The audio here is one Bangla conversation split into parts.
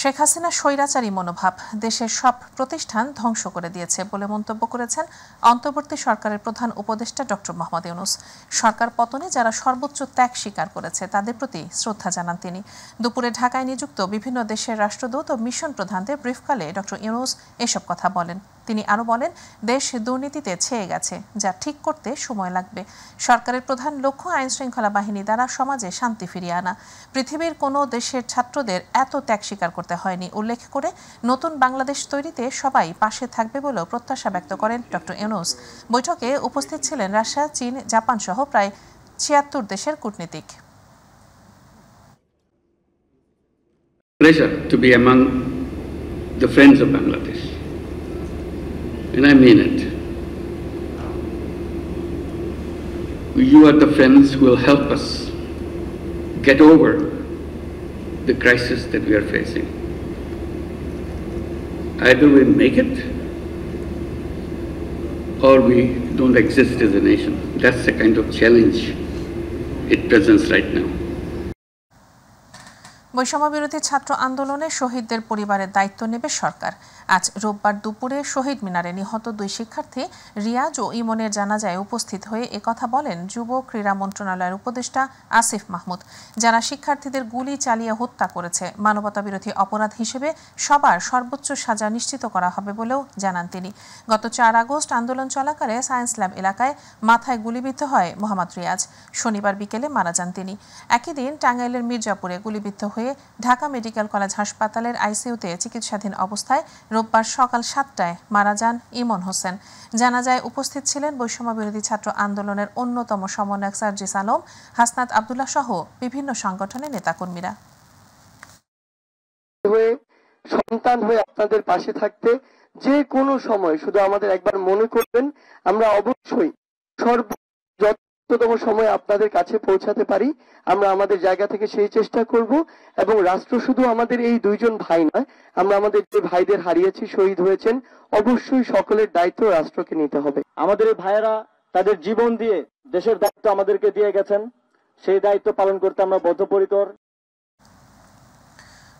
শেখ হাসিনা স্বৈরাচারী মনোভাব দেশের সব প্রতিষ্ঠান ধ্বংস করে দিয়েছে বলে মন্তব্য করেছেন অন্তর্বর্তী সরকারের প্রধান উপদেষ্টা ডক্টর মোহাম্মদ ইউনুস সরকার পতনে যারা সর্বোচ্চ ত্যাগ স্বীকার করেছে তাদের প্রতি শ্রদ্ধা জানান তিনি দুপুরে ঢাকায় নিযুক্ত বিভিন্ন দেশের রাষ্ট্রদূত ও মিশন প্রধানদের ব্রিফকালে ডক্টর ইউনুস এসব কথা বলেন তিনি আরও বলেন দেশ দুর্নীতিতে ছেয়ে গেছে যা ঠিক করতে সময় লাগবে সরকারের প্রধান লক্ষ্য আইন শৃঙ্খলা বাহিনী দ্বারা সমাজে শান্তি ফিরিয়ে আনা পৃথিবীর কোনো দেশের ছাত্রদের এত ত্যাগ স্বীকার করতে হয়নি উল্লেখ করে নতুন বাংলাদেশ তৈরিতে সবাই পাশে থাকবে বলেও প্রত্যাশা ব্যক্ত করেন ডক্টর ইউনুস বৈঠকে উপস্থিত ছিলেন রাশিয়া চীন জাপান সহ প্রায় ছিয়াত্তর দেশের কূটনীতিক pleasure to be among the friends of Bangladesh. and I mean it. You are the friends who will help us get over the crisis that we are facing. Either we make it or we don't exist as a nation. That's the kind of challenge it presents right now. বৈষম্যবিরোধী ছাত্র আন্দোলনে শহীদদের পরিবারের দায়িত্ব নেবে সরকার আজ রোববার দুপুরে শহীদ মিনারে নিহত দুই শিক্ষার্থী রিয়াজ ও ইমনের জানাজায় উপস্থিত হয়ে একথা বলেন যুব ক্রীড়া মন্ত্রণালয়ের উপদেষ্টা আসিফ মাহমুদ যারা শিক্ষার্থীদের গুলি চালিয়ে হত্যা করেছে মানবতা বিরোধী অপরাধ হিসেবে সবার সর্বোচ্চ সাজা নিশ্চিত করা হবে বলেও জানান তিনি গত চার আগস্ট আন্দোলন চলাকালে সায়েন্স ল্যাব এলাকায় মাথায় গুলিবিদ্ধ হয় মোহাম্মদ রিয়াজ শনিবার বিকেলে মারা যান তিনি একই দিন টাঙ্গাইলের মির্জাপুরে গুলিবিদ্ধ হয়ে ঢাকা মেডিকেল কলেজ হাসপাতালের আইসিউতে চিকিৎসাধীন অবস্থায় রোববার সকাল সাতটায় মারা যান ইমন হোসেন জানা যায় উপস্থিত ছিলেন বৈষম্য বিরোধী ছাত্র আন্দোলনের অন্যতম সমন্বয়ক সার্জিস আলম হাসনাত আবদুল্লাহ সহ বিভিন্ন সংগঠনের নেতাকর্মীরা সন্তান হয়ে আপনাদের পাশে থাকতে যে কোনো সময় শুধু আমাদের একবার মনে করবেন আমরা অবশ্যই সর্ব যত দ্রুততম সময়ে আপনাদের কাছে পৌঁছাতে পারি আমরা আমাদের জায়গা থেকে সেই চেষ্টা করব এবং রাষ্ট্র শুধু আমাদের এই দুইজন ভাই নয় আমরা আমাদের যে ভাইদের হারিয়েছি শহীদ হয়েছেন অবশ্যই সকলের দায়িত্ব রাষ্ট্রকে নিতে হবে আমাদের এই ভাইয়েরা তাদের জীবন দিয়ে দেশের দায়িত্ব আমাদেরকে দিয়ে গেছেন সেই দায়িত্ব পালন করতে আমরা বদ্ধপরিকর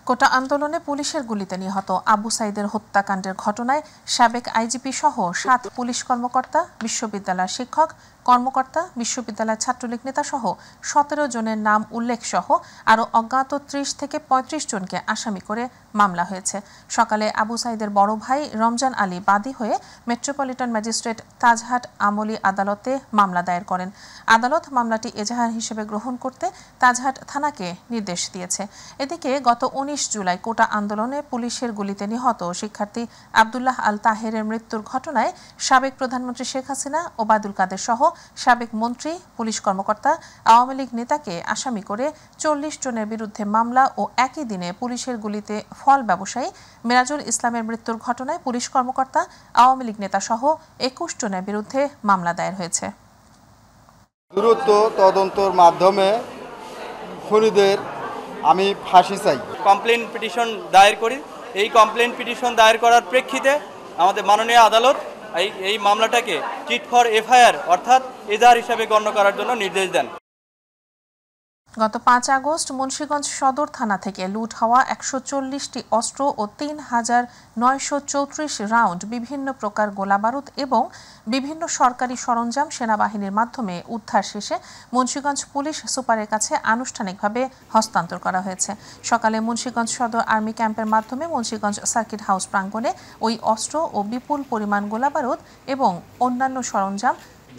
কোটা আন্দোলনে পুলিশের গুলিতে নিহত আবু সাইদের হত্যাকাণ্ডের ঘটনায় সাবেক আইজিপি সহ সাত পুলিশ কর্মকর্তা বিশ্ববিদ্যালয়ের শিক্ষক কর্মকর্তা বিশ্ববিদ্যালয় ছাত্রলীগ নেতাসহ সতেরো জনের নাম উল্লেখ সহ আরও অজ্ঞাত ত্রিশ থেকে ৩৫ জনকে আসামি করে মামলা হয়েছে সকালে আবু সাইদের বড় ভাই রমজান আলী বাদী হয়ে মেট্রোপলিটন ম্যাজিস্ট্রেট তাজহাট আমলি আদালতে মামলা দায়ের করেন আদালত মামলাটি এজাহার হিসেবে গ্রহণ করতে তাজহাট থানাকে নির্দেশ দিয়েছে এদিকে গত উনিশ জুলাই কোটা আন্দোলনে পুলিশের গুলিতে নিহত শিক্ষার্থী আবদুল্লাহ আল তাহেরের মৃত্যুর ঘটনায় সাবেক প্রধানমন্ত্রী শেখ হাসিনা ওবায়দুল কাদের সহ সাবেক মন্ত্রী পুলিশ কর্মকর্তা আওয়ামী লীগ নেতাকে আসামি করে চল্লিশ জনের বিরুদ্ধে মামলা ও একই দিনে পুলিশের গুলিতে ফল ব্যবসায়ী মেরাজুল ইসলামের মৃত্যুর ঘটনায় পুলিশ কর্মকর্তা আওয়ামী লীগ নেতাসহ একুশ জনের বিরুদ্ধে মামলা দায়ের হয়েছে দ্রুত তদন্তর মাধ্যমে খুনিদের আমি ফাঁসি চাই কমপ্লেন পিটিশন দায়ের করি এই কমপ্লেন পিটিশন দায়ের করার প্রেক্ষিতে আমাদের মাননীয় আদালত এই এই মামলাটাকে চিট ফর এফআইআর অর্থাৎ এজাহার হিসাবে গণ্য করার জন্য নির্দেশ দেন গত পাঁচ আগস্ট মুন্সীগঞ্জ সদর থানা থেকে লুট হওয়া একশো চল্লিশটি অস্ত্র ও তিন হাজার নয়শো চৌত্রিশ রাউন্ড বিভিন্ন প্রকার গোলাবারুদ এবং বিভিন্ন সরকারি সরঞ্জাম সেনাবাহিনীর মাধ্যমে উদ্ধার শেষে মুন্সীগঞ্জ পুলিশ সুপারের কাছে আনুষ্ঠানিকভাবে হস্তান্তর করা হয়েছে সকালে মুন্সীগঞ্জ সদর আর্মি ক্যাম্পের মাধ্যমে মুন্সীগঞ্জ সার্কিট হাউস প্রাঙ্গণে ওই অস্ত্র ও বিপুল পরিমাণ গোলাবারুদ এবং অন্যান্য সরঞ্জাম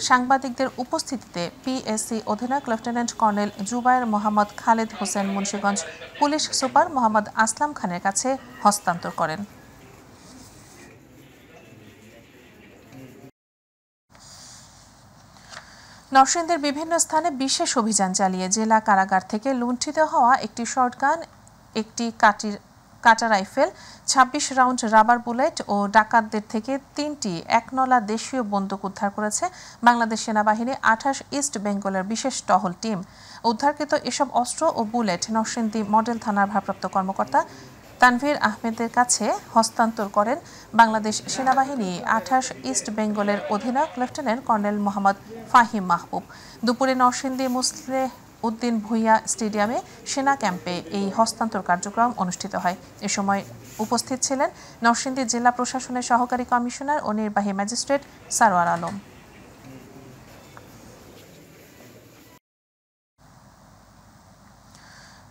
সাংবাদিকদের উপস্থিতিতে পিএসসি অধিনায়ক lieutenant colonel Zubair Mohammad Khaled Hossain Munshiganj police super Mohammad Aslam খানের কাছে হস্তান্তর করেন নরসিংদের বিভিন্ন স্থানে বিশেষ অভিযান চালিয়ে জেলা কারাগার থেকে লুণ্ঠিত হওয়া একটি শর্টগান একটি কাটির কাটা রাইফেল ২৬ রাউন্ড রাবার বুলেট ও ডাকাতদের থেকে তিনটি একনলা দেশীয় বন্দুক উদ্ধার করেছে বাংলাদেশ সেনাবাহিনী আঠাশ ইস্ট বেঙ্গলের বিশেষ টহল টিম উদ্ধারকৃত এসব অস্ত্র ও বুলেট নরসিংদী মডেল থানার ভারপ্রাপ্ত কর্মকর্তা তানভীর আহমেদের কাছে হস্তান্তর করেন বাংলাদেশ সেনাবাহিনী আঠাশ ইস্ট বেঙ্গলের অধিনায়ক লেফটেন্যান্ট কর্নেল মোহাম্মদ ফাহিম মাহবুব দুপুরে নরসিংদী মুসলে উদ্দিন ভুইয়া স্টেডিয়ামে সেনা ক্যাম্পে এই হস্তান্তর কার্যক্রম অনুষ্ঠিত হয় এ সময় উপস্থিত ছিলেন নরসিংদী জেলা প্রশাসনের সহকারী কমিশনার ও নির্বাহী ম্যাজিস্ট্রেট সারোয়ার আলম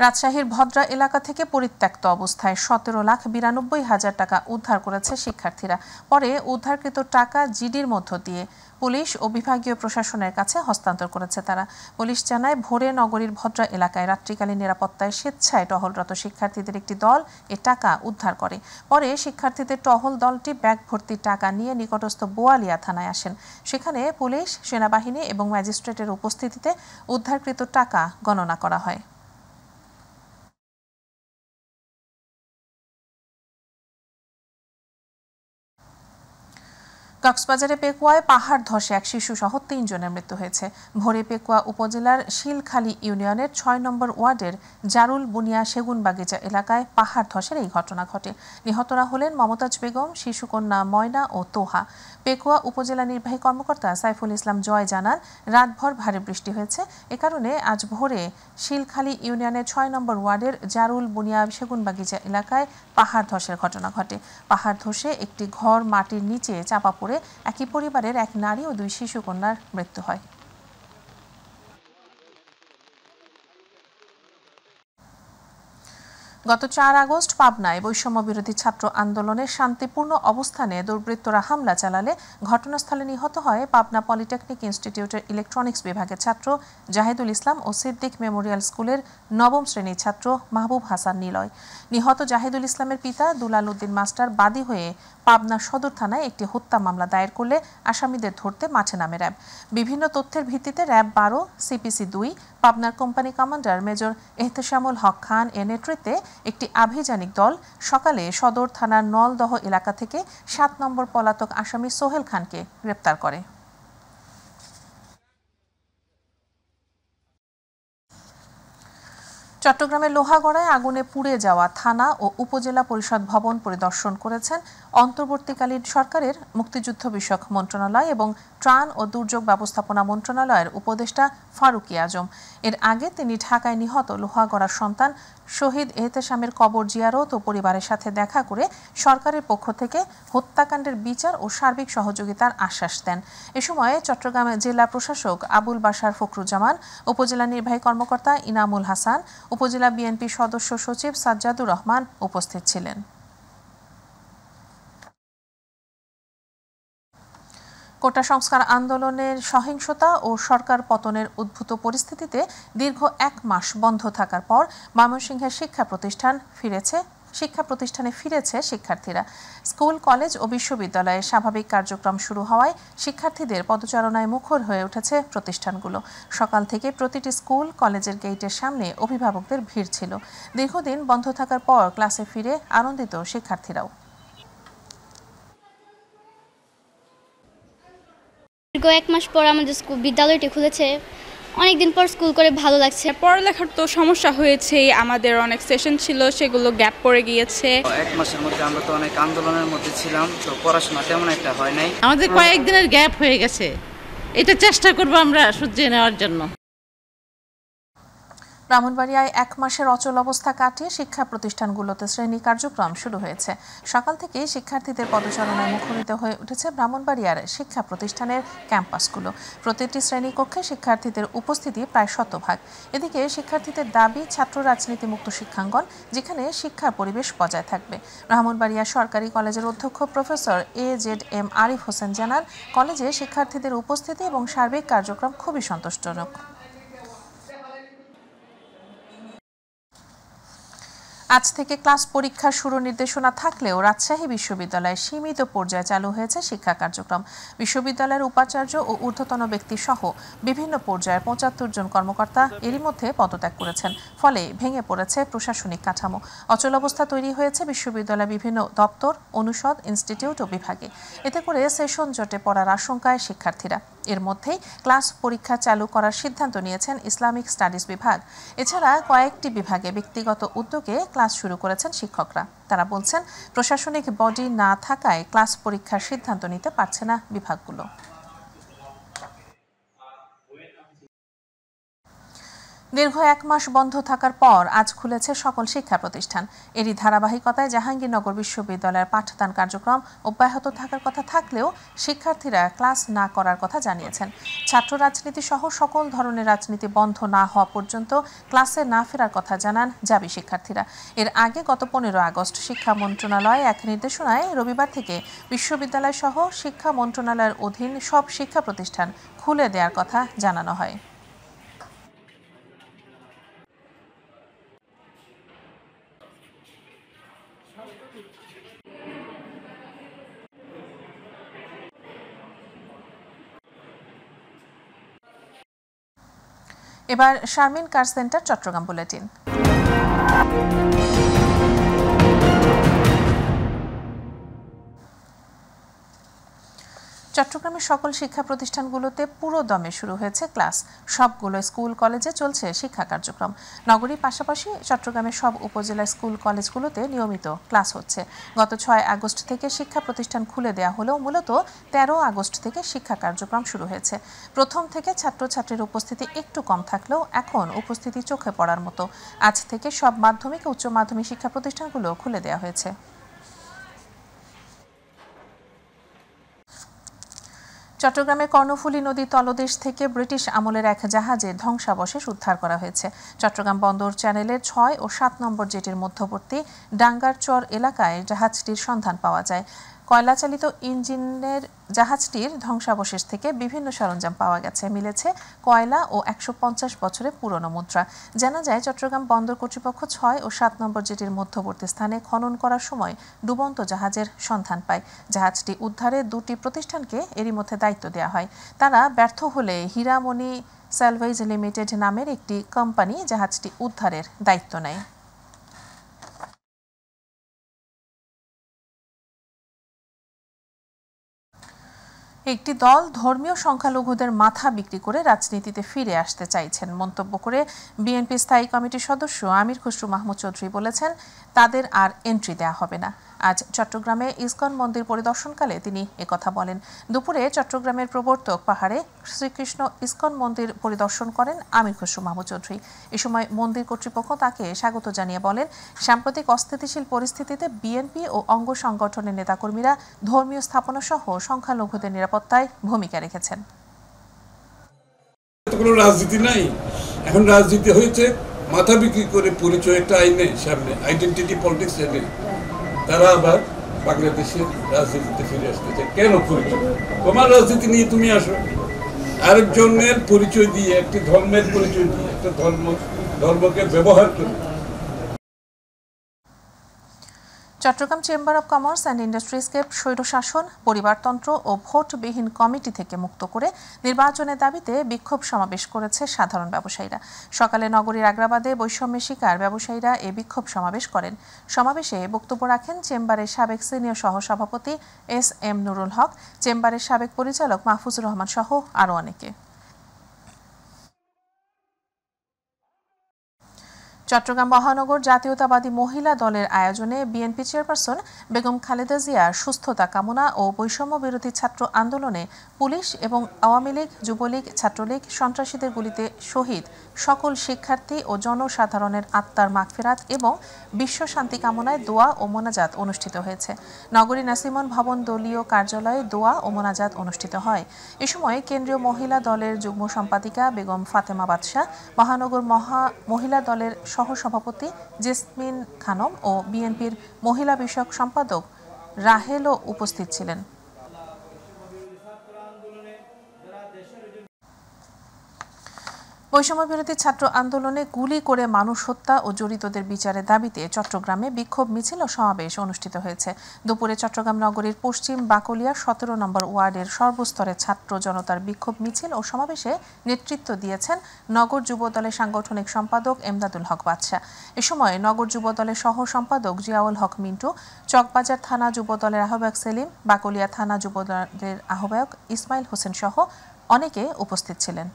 রাজশাহীর ভদ্রা এলাকা থেকে পরিত্যক্ত অবস্থায় সতেরো লাখ বিরানব্বই হাজার টাকা উদ্ধার করেছে শিক্ষার্থীরা পরে উদ্ধারকৃত টাকা জিডির মধ্য দিয়ে পুলিশ ও বিভাগীয় প্রশাসনের কাছে হস্তান্তর করেছে তারা পুলিশ জানায় ভোরে নগরীর ভদ্রা এলাকায় রাত্রিকালীন নিরাপত্তায় স্বেচ্ছায় টহলরত শিক্ষার্থীদের একটি দল এ টাকা উদ্ধার করে পরে শিক্ষার্থীদের টহল দলটি ব্যাগ ভর্তি টাকা নিয়ে নিকটস্থ বোয়ালিয়া থানায় আসেন সেখানে পুলিশ সেনাবাহিনী এবং ম্যাজিস্ট্রেটের উপস্থিতিতে উদ্ধারকৃত টাকা গণনা করা হয় কক্সবাজারে পেকুয়ায় পাহাড় ধসে এক শিশু সহ তিনজনের মৃত্যু হয়েছে ভোরে পেকুয়া উপজেলার শিলখালী ইউনিয়নের ছয় নম্বর ওয়ার্ডের জারুল বুনিয়া সেগুনবাগিচা এলাকায় পাহাড় ধসের এই ঘটনা ঘটে নিহতরা হলেন মমতাজ বেগম শিশুকন্যা ময়না ও তোহা পেকুয়া উপজেলা নির্বাহী কর্মকর্তা সাইফুল ইসলাম জয় জানান রাতভর ভারী বৃষ্টি হয়েছে এ কারণে আজ ভোরে শিলখালী ইউনিয়নের ছয় নম্বর ওয়ার্ডের জারুল বুনিয়া সেগুনবাগিচা এলাকায় পাহাড় ধসের ঘটনা ঘটে পাহাড় ধসে একটি ঘর মাটির নিচে চাপা পড়ে করে একই পরিবারের এক নারী ও দুই শিশুকন্যার মৃত্যু হয় গত চার আগস্ট পাবনায় বৈষম্য বিরোধী ছাত্র আন্দোলনে শান্তিপূর্ণ অবস্থানে দুর্বৃত্তরা হামলা চালালে ঘটনাস্থলে নিহত হয় পাবনা পলিটেকনিক ইনস্টিটিউটের ইলেকট্রনিক্স বিভাগের ছাত্র জাহেদুল ইসলাম ও সিদ্দিক মেমোরিয়াল স্কুলের নবম শ্রেণীর ছাত্র মাহবুব হাসান নিলয় নিহত জাহেদুল ইসলামের পিতা দুলাল উদ্দিন মাস্টার বাদী হয়ে পাবনা সদর থানায় একটি হত্যা মামলা দায়ের করলে আসামিদের ধরতে মাঠে নামে র্যাব বিভিন্ন তথ্যের ভিত্তিতে র্যাব বারো সিপিসি দুই পাবনার company commander major Ehteshamul Haque Khan এর নেতৃত্বে একটি আভিযানিক দল সকালে সদর থানার নলদহ এলাকা থেকে সাত নম্বর পলাতক আসামি সোহেল খানকে গ্রেপ্তার করে চট্টগ্রামের লোহাগড়ায় আগুনে পুড়ে যাওয়া থানা ও উপজেলা পরিষদ ভবন পরিদর্শন করেছেন অন্তর্বর্তীকালীন সরকারের মুক্তিযুদ্ধ বিষয়ক মন্ত্রণালয় এবং ত্রাণ ও দুর্যোগ ব্যবস্থাপনা মন্ত্রণালয়ের উপদেষ্টা ফারুকি আজম এর আগে তিনি ঢাকায় নিহত লোহাগড়ার সন্তান শহীদ এহতেশামের কবর জিয়ারত ও পরিবারের সাথে দেখা করে সরকারের পক্ষ থেকে হত্যাকাণ্ডের বিচার ও সার্বিক সহযোগিতার আশ্বাস দেন এ সময় চট্টগ্রামের জেলা প্রশাসক আবুল বাসার ফখরুজ্জামান উপজেলা নির্বাহী কর্মকর্তা ইনামুল হাসান উপজেলা বিএনপি সদস্য সচিব সাজ্জাদুর রহমান উপস্থিত ছিলেন কোটা সংস্কার আন্দোলনের সহিংসতা ও সরকার পতনের উদ্ভূত পরিস্থিতিতে দীর্ঘ এক মাস বন্ধ থাকার পর ময়মনসিংহের শিক্ষা প্রতিষ্ঠান ফিরেছে শিক্ষা প্রতিষ্ঠানে ফিরেছে শিক্ষার্থীরা স্কুল কলেজ ও বিশ্ববিদ্যালয়ে স্বাভাবিক কার্যক্রম শুরু হওয়ায় শিক্ষার্থীদের পদচারণায় মুখর হয়ে উঠেছে প্রতিষ্ঠানগুলো সকাল থেকে প্রতিটি স্কুল কলেজের গেটের সামনে অভিভাবকদের ভিড় ছিল দীর্ঘদিন বন্ধ থাকার পর ক্লাসে ফিরে আনন্দিত শিক্ষার্থীরাও দীর্ঘ এক মাস পর আমাদের স্কুল বিদ্যালয়টি খুলেছে অনেকদিন পর স্কুল করে ভালো লাগছে হ্যাঁ, পড়ালেখার তো সমস্যা হয়েছে আমাদের অনেক সেশন ছিল সেগুলো গ্যাপ পড়ে গিয়েছে এক মাসের মধ্যে আমরা তো অনেক আন্দোলনের মধ্যে ছিলাম তো পড়াশোনা তেমন একটা হয় নাই আমাদের কয়েকদিনের গ্যাপ হয়ে গেছে এটা চেষ্টা করব আমরা সহ্য নেওয়ার জন্য ব্রাহ্মণবাড়িয়ায় এক মাসের অচল অবস্থা কাটিয়ে শিক্ষা প্রতিষ্ঠানগুলোতে শ্রেণী কার্যক্রম শুরু হয়েছে সকাল থেকেই শিক্ষার্থীদের পদচারণায় মুখরিত হয়ে উঠেছে ব্রাহ্মণবাড়িয়ার শিক্ষা প্রতিষ্ঠানের ক্যাম্পাসগুলো প্রতিটি শ্রেণীকক্ষে শিক্ষার্থীদের উপস্থিতি প্রায় শতভাগ এদিকে শিক্ষার্থীদের দাবি ছাত্র রাজনীতি মুক্ত শিক্ষাঙ্গন যেখানে শিক্ষার পরিবেশ বজায় থাকবে ব্রাহ্মণবাড়িয়া সরকারি কলেজের অধ্যক্ষ professor A Z M Arif Hossain জানান কলেজে শিক্ষার্থীদের উপস্থিতি এবং সার্বিক কার্যক্রম খুবই সন্তোষজনক আজ থেকে ক্লাস পরীক্ষা শুরু নির্দেশনা থাকলেও রাজশাহী বিশ্ববিদ্যালয়ে সীমিত পর্যায়ে চালু হয়েছে শিক্ষা কার্যক্রম বিশ্ববিদ্যালয়ের উপাচার্য ও ঊর্ধ্বতন ব্যক্তি সহ বিভিন্ন পর্যায়ে পঁচাত্তর জন কর্মকর্তা এরই মধ্যে পদত্যাগ করেছেন ফলে ভেঙে পড়েছে প্রশাসনিক কাঠামো অচল অবস্থা তৈরি হয়েছে বিশ্ববিদ্যালয়ের বিভিন্ন দপ্তর অনুষদ ইনস্টিটিউট ও বিভাগে এতে করে সেশন জটে পড়ার আশঙ্কায় শিক্ষার্থীরা এর মধ্যেই ক্লাস পরীক্ষা চালু করার সিদ্ধান্ত নিয়েছেন ইসলামিক স্টাডিজ বিভাগ এছাড়া কয়েকটি বিভাগে ব্যক্তিগত উদ্যোগে ক্লাস শুরু করেছেন শিক্ষকরা তারা বলছেন প্রশাসনিক বডি না থাকায় ক্লাস পরীক্ষার সিদ্ধান্ত নিতে পারছে না বিভাগগুলো দীর্ঘ এক মাস বন্ধ থাকার পর আজ খুলেছে সকল শিক্ষা প্রতিষ্ঠান এরই ধারাবাহিকতায় জাহাঙ্গীরনগর বিশ্ববিদ্যালয়ের পাঠদান কার্যক্রম অব্যাহত থাকার কথা থাকলেও শিক্ষার্থীরা ক্লাস না করার কথা জানিয়েছেন ছাত্র রাজনীতি সহ সকল ধরনের রাজনীতি বন্ধ না হওয়া পর্যন্ত ক্লাসে না ফেরার কথা জানান জাবি শিক্ষার্থীরা এর আগে গত পনেরো আগস্ট শিক্ষা মন্ত্রণালয় এক নির্দেশনায় রবিবার থেকে বিশ্ববিদ্যালয় সহ শিক্ষা মন্ত্রণালয়ের অধীন সব শিক্ষা প্রতিষ্ঠান খুলে দেওয়ার কথা জানানো হয় এবার শারমিন কার সেন্টার চট্টগ্রাম বুলেটিন চট্টগ্রামের সকল শিক্ষা প্রতিষ্ঠানগুলোতে পুরো দমে শুরু হয়েছে ক্লাস সবগুলো স্কুল কলেজে চলছে শিক্ষা কার্যক্রম নগরীর পাশাপাশি চট্টগ্রামের সব উপজেলা স্কুল কলেজগুলোতে নিয়মিত ক্লাস হচ্ছে গত ছয় আগস্ট থেকে শিক্ষা প্রতিষ্ঠান খুলে দেওয়া হলেও মূলত তেরো আগস্ট থেকে শিক্ষা কার্যক্রম শুরু হয়েছে প্রথম থেকে ছাত্রছাত্রীর উপস্থিতি একটু কম থাকলেও এখন উপস্থিতি চোখে পড়ার মতো আজ থেকে সব মাধ্যমিক উচ্চ মাধ্যমিক শিক্ষা প্রতিষ্ঠানগুলো খুলে দেওয়া হয়েছে চট্টগ্রামে কর্ণফুলী নদী তলদেশ থেকে ব্রিটিশ আমলের এক জাহাজে ধ্বংসাবশেষ উদ্ধার করা হয়েছে চট্টগ্রাম বন্দর চ্যানেলের ছয় ও সাত নম্বর জেটির মধ্যবর্তী ডাঙ্গারচর এলাকায় জাহাজটির সন্ধান পাওয়া যায় কয়লাচালিত ইঞ্জিনের জাহাজটির ধ্বংসাবশেষ থেকে বিভিন্ন সরঞ্জাম পাওয়া গেছে মিলেছে কয়লা ও একশো পঞ্চাশ বছরের পুরনো মুদ্রা জানা যায় চট্টগ্রাম বন্দর কর্তৃপক্ষ ছয় ও সাত নম্বর জেটির মধ্যবর্তী স্থানে খনন করার সময় ডুবন্ত জাহাজের সন্ধান পায় জাহাজটি উদ্ধারে দুটি প্রতিষ্ঠানকে এরই মধ্যে দায়িত্ব দেওয়া হয় তারা ব্যর্থ হলে হীরামণি স্যালভেজ লিমিটেড নামের একটি কোম্পানি জাহাজটি উদ্ধারের দায়িত্ব নেয় একটি দল ধর্মীয় সংখ্যালঘুদের মাথা বিক্রি করে রাজনীতিতে ফিরে আসতে চাইছেন মন্তব্য করে বিএনপি স্থায়ী কমিটির সদস্য আমির খসরু মাহমুদ চৌধুরী বলেছেন তাদের আর এন্ট্রি দেয়া হবে না আজ চট্টগ্রামে ইসকন মন্দির পরিদর্শনকালে তিনি একথা বলেন দুপুরে চট্টগ্রামের প্রবর্তক পাহাড়ে শ্রীকৃষ্ণ ইসকন মন্দির পরিদর্শন করেন আমির খসরু মাহমুদ চৌধুরী এ সময় মন্দির কর্তৃপক্ষ তাকে স্বাগত জানিয়ে বলেন সাম্প্রতিক অস্থিতিশীল পরিস্থিতিতে বিএনপি ও অঙ্গ সংগঠনের নেতাকর্মীরা ধর্মীয় স্থাপনা সহ সংখ্যালঘুদের নিরাপত্তায় ভূমিকা রেখেছেন কোনো রাজনীতি নাই এখন রাজনীতি হয়েছে মাথা বিক্রি করে পরিচয়টা আইনে সামনে আইডেন্টিটি পলিটিক্স এনে তারা আবার বাংলাদেশের রাজনীতিতে ফিরে আসতে চায় কেন পরিচয় তোমার রাজনীতি নিয়ে তুমি আসো আরেকজনের পরিচয় দিয়ে একটি ধর্মের পরিচয় দিয়ে একটা ধর্ম ধর্মকে ব্যবহার করে Chattogram chamber of commerce and ইন্ডাস্ট্রিজকে স্বৈরশাসন পরিবারতন্ত্র ও ভোটবিহীন কমিটি থেকে মুক্ত করে নির্বাচনের দাবিতে বিক্ষোভ সমাবেশ করেছে সাধারণ ব্যবসায়ীরা সকালে নগরীর আগ্রাবাদে বৈষম্যের শিকার ব্যবসায়ীরা এ বিক্ষোভ সমাবেশ করেন সমাবেশে বক্তব্য রাখেন চেম্বারের সাবেক সিনিয়র সহসভাপতি এস এম নুরুল হক চেম্বারের সাবেক পরিচালক মাহফুজুর রহমান সহ আরও অনেকে চট্টগ্রাম মহানগর জাতীয়তাবাদী মহিলা দলের আয়োজনে বিএনপি চেয়ারপারসন বেগম খালেদা জিয়ার সুস্থতা কামনা ও বৈষম্য বিরোধী ছাত্র আন্দোলনে পুলিশ এবং আওয়ামী লীগ যুবলীগ ছাত্রলীগ সন্ত্রাসীদের গুলিতে শহীদ সকল শিক্ষার্থী ও জনসাধারণের আত্মার মাগফেরাত এবং বিশ্ব শান্তি কামনায় দোয়া ও মোনাজাত অনুষ্ঠিত হয়েছে নগরী নাসিমন ভবন দলীয় কার্যালয়ে দোয়া ও মোনাজাত অনুষ্ঠিত হয় এ সময় কেন্দ্রীয় মহিলা দলের যুগ্ম সম্পাদিকা বেগম ফাতেমা বাদশাহ মহানগর মহা মহিলা দলের সহসভাপতি জেসমিন খানম ও বিএনপির মহিলা বিষয়ক সম্পাদক রাহেলও উপস্থিত ছিলেন বৈষম্য বিরোধী ছাত্র আন্দোলনে গুলি করে মানুষ হত্যা ও জড়িতদের বিচারের দাবিতে চট্টগ্রামে বিক্ষোভ মিছিল ও সমাবেশ অনুষ্ঠিত হয়েছে দুপুরে চট্টগ্রাম নগরীর পশ্চিম বাকলিয়া সতেরো নম্বর ওয়ার্ডের সর্বস্তরে ছাত্র জনতার বিক্ষোভ মিছিল ও সমাবেশে নেতৃত্ব দিয়েছেন নগর যুব দলের সাংগঠনিক সম্পাদক এমদাদুল হক বাদশাহ এ সময় নগর যুব দলের সহ সম্পাদক জিয়াউল হক মিন্টু চকবাজার থানা যুব দলের আহ্বায়ক সেলিম বাকলিয়া থানা যুব দলের আহ্বায়ক ইসমাইল হোসেন সহ অনেকে উপস্থিত ছিলেন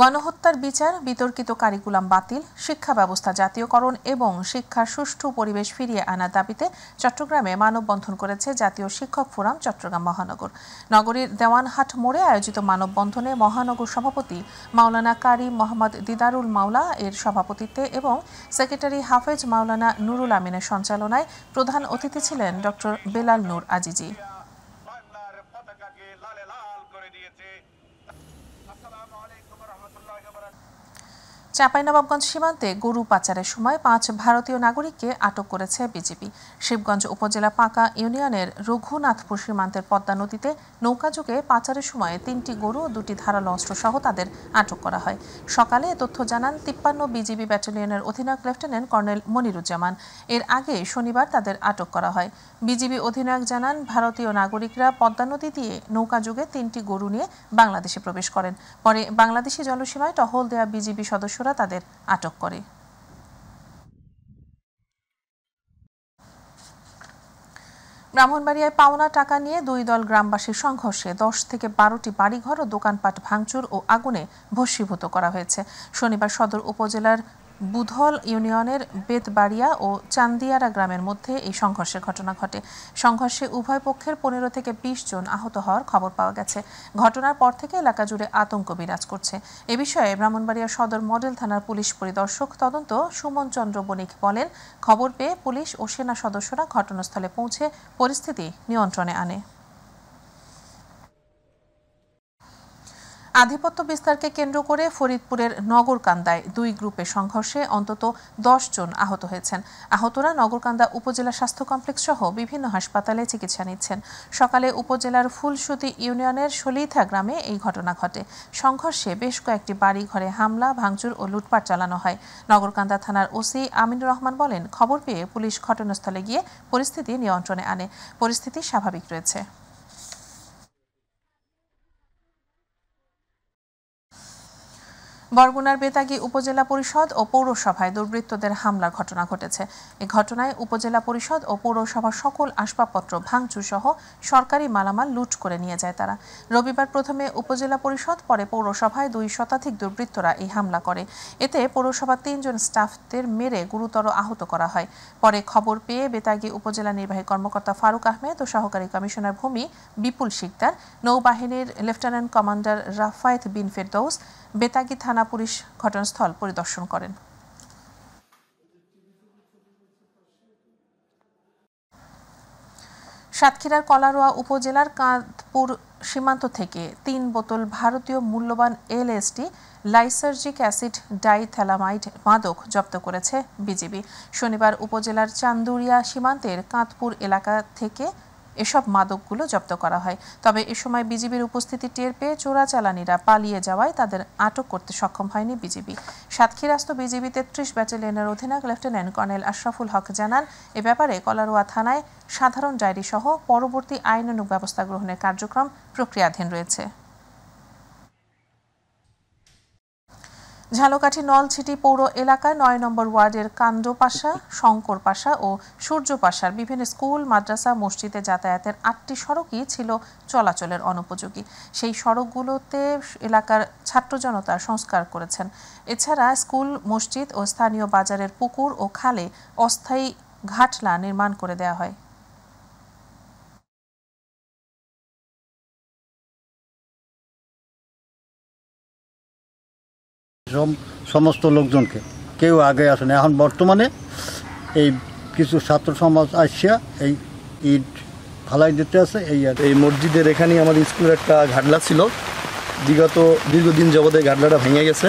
গণহত্যার বিচার বিতর্কিত কারিকুলাম বাতিল শিক্ষা ব্যবস্থা জাতীয়করণ এবং শিক্ষার সুষ্ঠু পরিবেশ ফিরিয়ে আনার দাবিতে চট্টগ্রামে মানববন্ধন করেছে জাতীয় শিক্ষক ফোরাম চট্টগ্রাম মহানগর নগরীর দেওয়ানহাট মোড়ে আয়োজিত মানববন্ধনে মহানগর সভাপতি মাওলানা কারি মোহাম্মদ দিদারুল মাওলা এর সভাপতিত্বে এবং সেক্রেটারি হাফেজ মাওলানা নুরুল আমিনের সঞ্চালনায় প্রধান অতিথি ছিলেন ডক্টর বেলাল নূর আজিজি চাঁপাইনবাবগঞ্জ সীমান্তে গরু পাচারের সময় পাঁচ ভারতীয় নাগরিককে আটক করেছে বিজেপি শিবগঞ্জ উপজেলা পাকা ইউনিয়নের রঘুনাথপুর সীমান্তের পদ্মা নদীতে নৌকাযোগে পাচারের সময় তিনটি গরু ও দুটি ধারালো অস্ত্রসহ তাদের আটক করা হয় সকালে তথ্য জানান তিপ্পান্ন বিজিবি ব্যাটালিয়নের অধিনায়ক লেফটেন্যান্ট কর্নেল মনিরুজ্জামান এর আগে শনিবার তাদের আটক করা হয় বিজিবি অধিনায়ক জানান ভারতীয় নাগরিকরা পদ্মা নদী দিয়ে নৌকাযোগে তিনটি গরু নিয়ে বাংলাদেশে প্রবেশ করেন পরে বাংলাদেশি জনসীমায় টহল দেয়া বিজিবি সদস্য সদস্যরা তাদের আটক করে ব্রাহ্মণবাড়িয়ায় পাওনা টাকা নিয়ে দুই দল গ্রামবাসীর সংঘর্ষে দশ থেকে বারোটি বাড়িঘর ও দোকানপাট ভাঙচুর ও আগুনে ভস্মীভূত করা হয়েছে শনিবার সদর উপজেলার বুধল ইউনিয়নের বেতবাড়িয়া ও চান্দিয়ারা গ্রামের মধ্যে এই সংঘর্ষের ঘটনা ঘটে সংঘর্ষে উভয় পক্ষের পনেরো থেকে বিশ জন আহত হওয়ার খবর পাওয়া গেছে ঘটনার পর থেকে এলাকা জুড়ে আতঙ্ক বিরাজ করছে এ বিষয়ে ব্রাহ্মণবাড়িয়া সদর মডেল থানার পুলিশ পরিদর্শক তদন্ত সুমন চন্দ্র বণিক বলেন খবর পেয়ে পুলিশ ও সেনা সদস্যরা ঘটনাস্থলে পৌঁছে পরিস্থিতি নিয়ন্ত্রণে আনে আধিপত্য বিস্তারকে কেন্দ্র করে ফরিদপুরের নগরকান্দায় দুই গ্রুপের সংঘর্ষে অন্তত দশ জন আহত হয়েছেন আহতরা নগরকান্দা উপজেলা স্বাস্থ্য কমপ্লেক্স সহ বিভিন্ন হাসপাতালে চিকিৎসা নিচ্ছেন সকালে উপজেলার ফুলসুতি ইউনিয়নের সলিথা গ্রামে এই ঘটনা ঘটে সংঘর্ষে বেশ কয়েকটি বাড়ি ঘরে হামলা ভাঙচুর ও লুটপাট চালানো হয় নগরকান্দা থানার ওসি আমিনুর রহমান বলেন খবর পেয়ে পুলিশ ঘটনাস্থলে গিয়ে পরিস্থিতি নিয়ন্ত্রণে আনে পরিস্থিতি স্বাভাবিক রয়েছে বরগুনার বেতাগী উপজেলা পরিষদ ও পৌরসভায় দুর্বৃত্তদের হামলার ঘটনা ঘটেছে এ ঘটনায় উপজেলা পরিষদ ও পৌরসভার সকল আসবাবপত্র ভাঙচুর সহ সরকারি মালামাল লুট করে নিয়ে যায় তারা রবিবার প্রথমে উপজেলা পরিষদ পরে পৌরসভায় দুই শতাধিক দুর্বৃত্তরা এই হামলা করে এতে পৌরসভার তিনজন স্টাফদের মেরে গুরুতর আহত করা হয় পরে খবর পেয়ে বেতাগী উপজেলা নির্বাহী কর্মকর্তা ফারুক আহমেদ ও সহকারী কমিশনার ভূমি বিপুল শিকদার নৌবাহিনীর লেফটেন্যান্ট কমান্ডার রাফায়েত বিন ফেরদৌস বেতাগী থানা পুলিশ ঘটনাস্থল পরিদর্শন করেন সাতক্ষীরার কলারোয়া উপজেলার কাঁদপুর সীমান্ত থেকে তিন বোতল ভারতীয় মূল্যবান টি লাইসার্জিক অ্যাসিড ডাইথ্যালামাইড মাদক জব্দ করেছে বিজিবি শনিবার উপজেলার চান্দুরিয়া সীমান্তের কাঁদপুর এলাকা থেকে এসব মাদকগুলো জব্দ করা হয় তবে এ সময় বিজিবির উপস্থিতি টের পেয়ে চোরাচালানিরা পালিয়ে যাওয়ায় তাদের আটক করতে সক্ষম হয়নি বিজিবি সাতক্ষীরাস্ত বিজিবি তেত্রিশ ব্যাটালিয়নের অধিনায়ক লেফটেন্যান্ট কর্নেল আশরাফুল হক জানান এ ব্যাপারে কলারোয়া থানায় সাধারণ ডায়েরি সহ পরবর্তী আইনানুগ ব্যবস্থা গ্রহণের কার্যক্রম প্রক্রিয়াধীন রয়েছে ঝালকাঠি নলছিটি পৌর এলাকায় নয় নম্বর ওয়ার্ডের কাণ্ডপাশা পাশা ও সূর্যপাশার বিভিন্ন স্কুল মাদ্রাসা মসজিদে যাতায়াতের আটটি সড়কই ছিল চলাচলের অনুপযোগী সেই সড়কগুলোতে এলাকার ছাত্র জনতা সংস্কার করেছেন এছাড়া স্কুল মসজিদ ও স্থানীয় বাজারের পুকুর ও খালে অস্থায়ী ঘাটলা নির্মাণ করে দেওয়া হয় সমস্ত লোকজনকে কেউ আগে আসে না এখন বর্তমানে এই কিছু ছাত্র সমাজ আসিয়া এই ঈদ ফালাই দিতে আছে এই আর এই মসজিদের এখানেই আমাদের স্কুলের একটা ঘাটলা ছিল বিগত দীর্ঘদিন জগতে ঘাটলাটা ভেঙে গেছে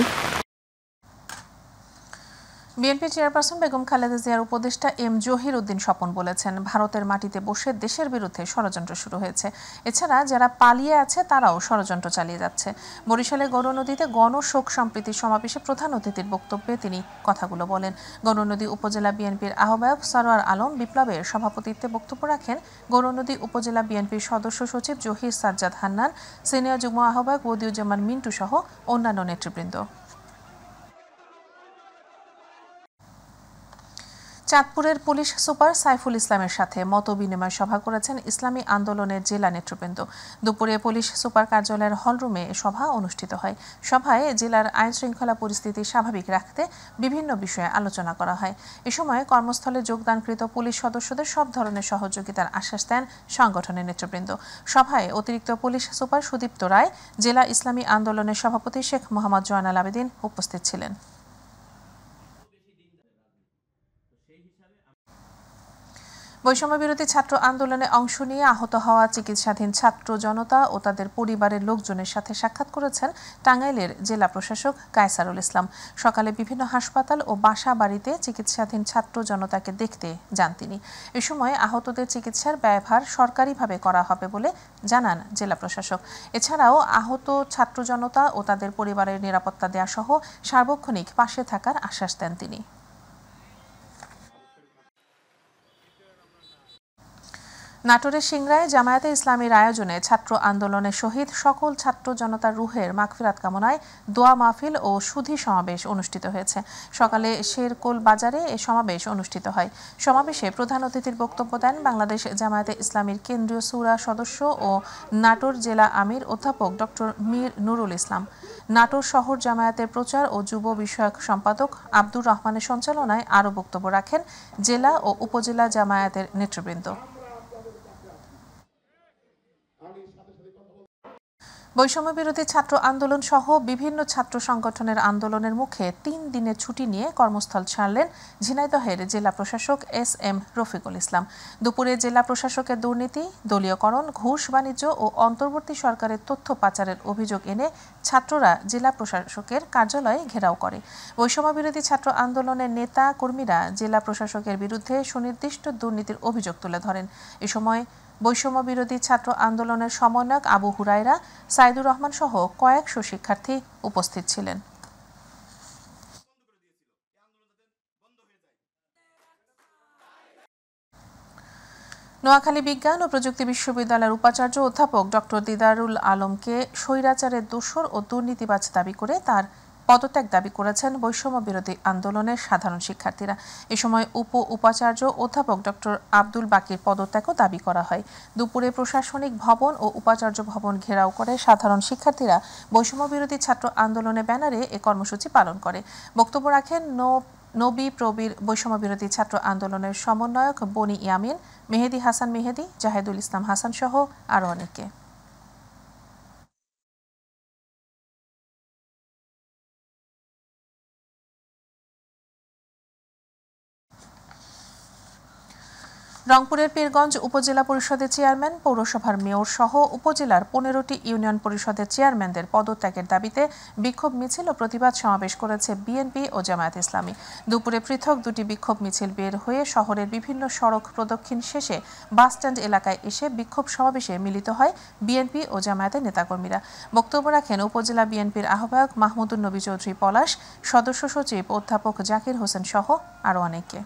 বিএনপি চেয়ারপারসন বেগম খালেদা জিয়ার উপদেষ্টা এম জহির উদ্দিন স্বপন বলেছেন ভারতের মাটিতে বসে দেশের বিরুদ্ধে ষড়যন্ত্র শুরু হয়েছে এছাড়া যারা পালিয়ে আছে তারাও ষড়যন্ত্র চালিয়ে যাচ্ছে বরিশালে গণনদীতে গণশোক সম্প্রীতির সমাবেশে প্রধান অতিথির বক্তব্যে তিনি কথাগুলো বলেন গণনদী উপজেলা বিএনপির আহ্বায়ক সরোয়ার আলম বিপ্লবের সভাপতিত্বে বক্তব্য রাখেন গণনদী উপজেলা বিএনপির সদস্য সচিব জহির সাজ্জাদ হান্নান সিনিয়র যুগ্ম আহ্বায়ক বদিউজ্জামান মিন্টু সহ অন্যান্য নেতৃবৃন্দ চাঁদপুরের পুলিশ সুপার সাইফুল ইসলামের সাথে মত বিনিময় সভা করেছেন ইসলামী আন্দোলনের জেলা নেতৃবৃন্দ দুপুরে পুলিশ সুপার কার্যালয়ের হলরুমে সভা অনুষ্ঠিত হয় সভায় জেলার আইন শৃঙ্খলা পরিস্থিতি স্বাভাবিক রাখতে বিভিন্ন বিষয়ে আলোচনা করা হয় এ সময় কর্মস্থলে যোগদানকৃত পুলিশ সদস্যদের সব ধরনের সহযোগিতার আশ্বাস দেন সংগঠনের নেতৃবৃন্দ সভায় অতিরিক্ত পুলিশ সুপার সুদীপ্ত রায় জেলা ইসলামী আন্দোলনের সভাপতি শেখ মোহাম্মদ জয়নাল আবেদিন উপস্থিত ছিলেন বৈষম্য বিরোধী ছাত্র আন্দোলনে অংশ নিয়ে আহত হওয়া চিকিৎসাধীন ছাত্র জনতা ও তাদের পরিবারের লোকজনের সাথে সাক্ষাৎ করেছেন টাঙ্গাইলের জেলা প্রশাসক কায়সারুল ইসলাম সকালে বিভিন্ন হাসপাতাল ও বাসা বাড়িতে চিকিৎসাধীন ছাত্র জনতাকে দেখতে যান তিনি এ সময় আহতদের চিকিৎসার ব্যয়ভার সরকারিভাবে করা হবে বলে জানান জেলা প্রশাসক এছাড়াও আহত ছাত্র জনতা ও তাদের পরিবারের নিরাপত্তা দেওয়াসহ সহ সার্বক্ষণিক পাশে থাকার আশ্বাস দেন তিনি নাটোরের সিংরায় জামায়াতে ইসলামীর আয়োজনে ছাত্র আন্দোলনে শহীদ সকল ছাত্র জনতার রুহের মাকফিরাত কামনায় দোয়া মাহফিল ও সুধী সমাবেশ অনুষ্ঠিত হয়েছে সকালে শেরকোল বাজারে এ সমাবেশ অনুষ্ঠিত হয় সমাবেশে প্রধান অতিথির বক্তব্য দেন বাংলাদেশ জামায়াতে ইসলামীর কেন্দ্রীয় সুরা সদস্য ও নাটোর জেলা আমির অধ্যাপক ডক্টর মীর নুরুল ইসলাম নাটোর শহর জামায়াতের প্রচার ও যুব বিষয়ক সম্পাদক আব্দুর রহমানের সঞ্চালনায় আরও বক্তব্য রাখেন জেলা ও উপজেলা জামায়াতের নেতৃবৃন্দ বৈষম্য বিরোধী ছাত্র আন্দোলন সহ বিভিন্ন ছাত্র সংগঠনের আন্দোলনের মুখে তিন দিনের ছুটি নিয়ে কর্মস্থল ছাড়লেন ঝিনাইদহের জেলা প্রশাসক এস এম রফিকুল ইসলাম দুপুরে জেলা প্রশাসকের দুর্নীতি দলীয়করণ ঘুষ বাণিজ্য ও অন্তর্বর্তী সরকারের তথ্য পাচারের অভিযোগ এনে ছাত্ররা জেলা প্রশাসকের কার্যালয়ে ঘেরাও করে বৈষম্য বিরোধী ছাত্র আন্দোলনের নেতা কর্মীরা জেলা প্রশাসকের বিরুদ্ধে সুনির্দিষ্ট দুর্নীতির অভিযোগ তুলে ধরেন এ সময় বৈষম্য বিরোধী ছাত্র আন্দোলনের সমন্বয়ক আবু হুরাইরা সাইদুর রহমান সহ কয়েকশো শিক্ষার্থী উপস্থিত ছিলেন নোয়াখালী বিজ্ঞান ও প্রযুক্তি বিশ্ববিদ্যালয়ের উপাচার্য অধ্যাপক ডক্টর দিদারুল আলমকে স্বৈরাচারের দোষর ও দুর্নীতিবাজ দাবি করে তার পদত্যাগ দাবি করেছেন বৈষম্য বিরোধী আন্দোলনের সাধারণ শিক্ষার্থীরা এ সময় উপ উপাচার্য অধ্যাপক ডক্টর আব্দুল বাকির পদত্যাগও দাবি করা হয় দুপুরে প্রশাসনিক ভবন ও উপাচার্য ভবন ঘেরাও করে সাধারণ শিক্ষার্থীরা বৈষম্য বিরোধী ছাত্র আন্দোলনে ব্যানারে এ কর্মসূচি পালন করে বক্তব্য রাখেন নো নবী প্রবীর বৈষম্য বিরোধী ছাত্র আন্দোলনের সমন্বয়ক বনি ইয়ামিন মেহেদি হাসান মেহেদি জাহেদুল ইসলাম হাসান সহ আরও অনেকে রংপুরের পীরগঞ্জ উপজেলা পরিষদের চেয়ারম্যান পৌরসভার মেয়র সহ উপজেলার পনেরোটি ইউনিয়ন পরিষদের চেয়ারম্যানদের পদত্যাগের দাবিতে বিক্ষোভ মিছিল ও প্রতিবাদ সমাবেশ করেছে বিএনপি ও জামায়াত ইসলামী দুপুরে পৃথক দুটি বিক্ষোভ মিছিল বের হয়ে শহরের বিভিন্ন সড়ক প্রদক্ষিণ শেষে বাসস্ট্যান্ড এলাকায় এসে বিক্ষোভ সমাবেশে মিলিত হয় বিএনপি ও জামায়াতের নেতাকর্মীরা বক্তব্য রাখেন উপজেলা বিএনপির আহ্বায়ক মাহমুদুল নবী চৌধুরী পলাশ সদস্য সচিব অধ্যাপক জাকির হোসেন সহ আরও অনেকে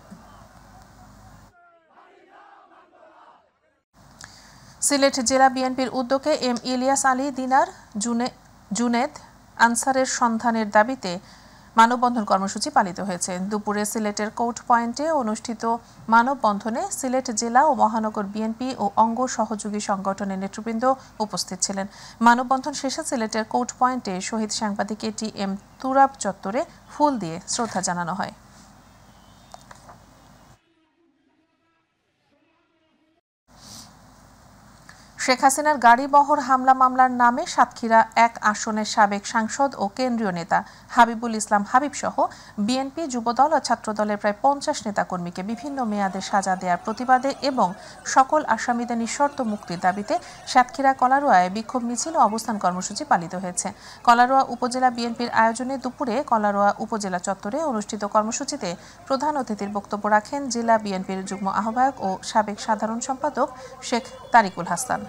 সিলেট জেলা বিএনপির উদ্যোগে এম ইলিয়াস আলী দিনার জুনে জুনেদ আনসারের সন্ধানের দাবিতে মানববন্ধন কর্মসূচি পালিত হয়েছে দুপুরে সিলেটের কোর্ট পয়েন্টে অনুষ্ঠিত মানববন্ধনে সিলেট জেলা ও মহানগর বিএনপি ও অঙ্গ সহযোগী সংগঠনের নেতৃবৃন্দ উপস্থিত ছিলেন মানববন্ধন শেষে সিলেটের কোর্ট পয়েন্টে শহীদ সাংবাদিক এটি এম তুরাব চত্বরে ফুল দিয়ে শ্রদ্ধা জানানো হয় শেখ হাসিনার গাড়িবহর হামলা মামলার নামে সাতক্ষীরা এক আসনের সাবেক সাংসদ ও কেন্দ্রীয় নেতা হাবিবুল ইসলাম হাবিব সহ বিএনপি যুবদল ও ছাত্রদলের প্রায় পঞ্চাশ নেতাকর্মীকে বিভিন্ন মেয়াদে সাজা দেওয়ার প্রতিবাদে এবং সকল আসামিদের নিঃশর্ত মুক্তির দাবিতে সাতক্ষীরা কলারোয়ায় বিক্ষোভ মিছিল ও অবস্থান কর্মসূচি পালিত হয়েছে কলারোয়া উপজেলা বিএনপির আয়োজনে দুপুরে কলারোয়া উপজেলা চত্বরে অনুষ্ঠিত কর্মসূচিতে প্রধান অতিথির বক্তব্য রাখেন জেলা বিএনপির যুগ্ম আহ্বায়ক ও সাবেক সাধারণ সম্পাদক শেখ তারিকুল হাসান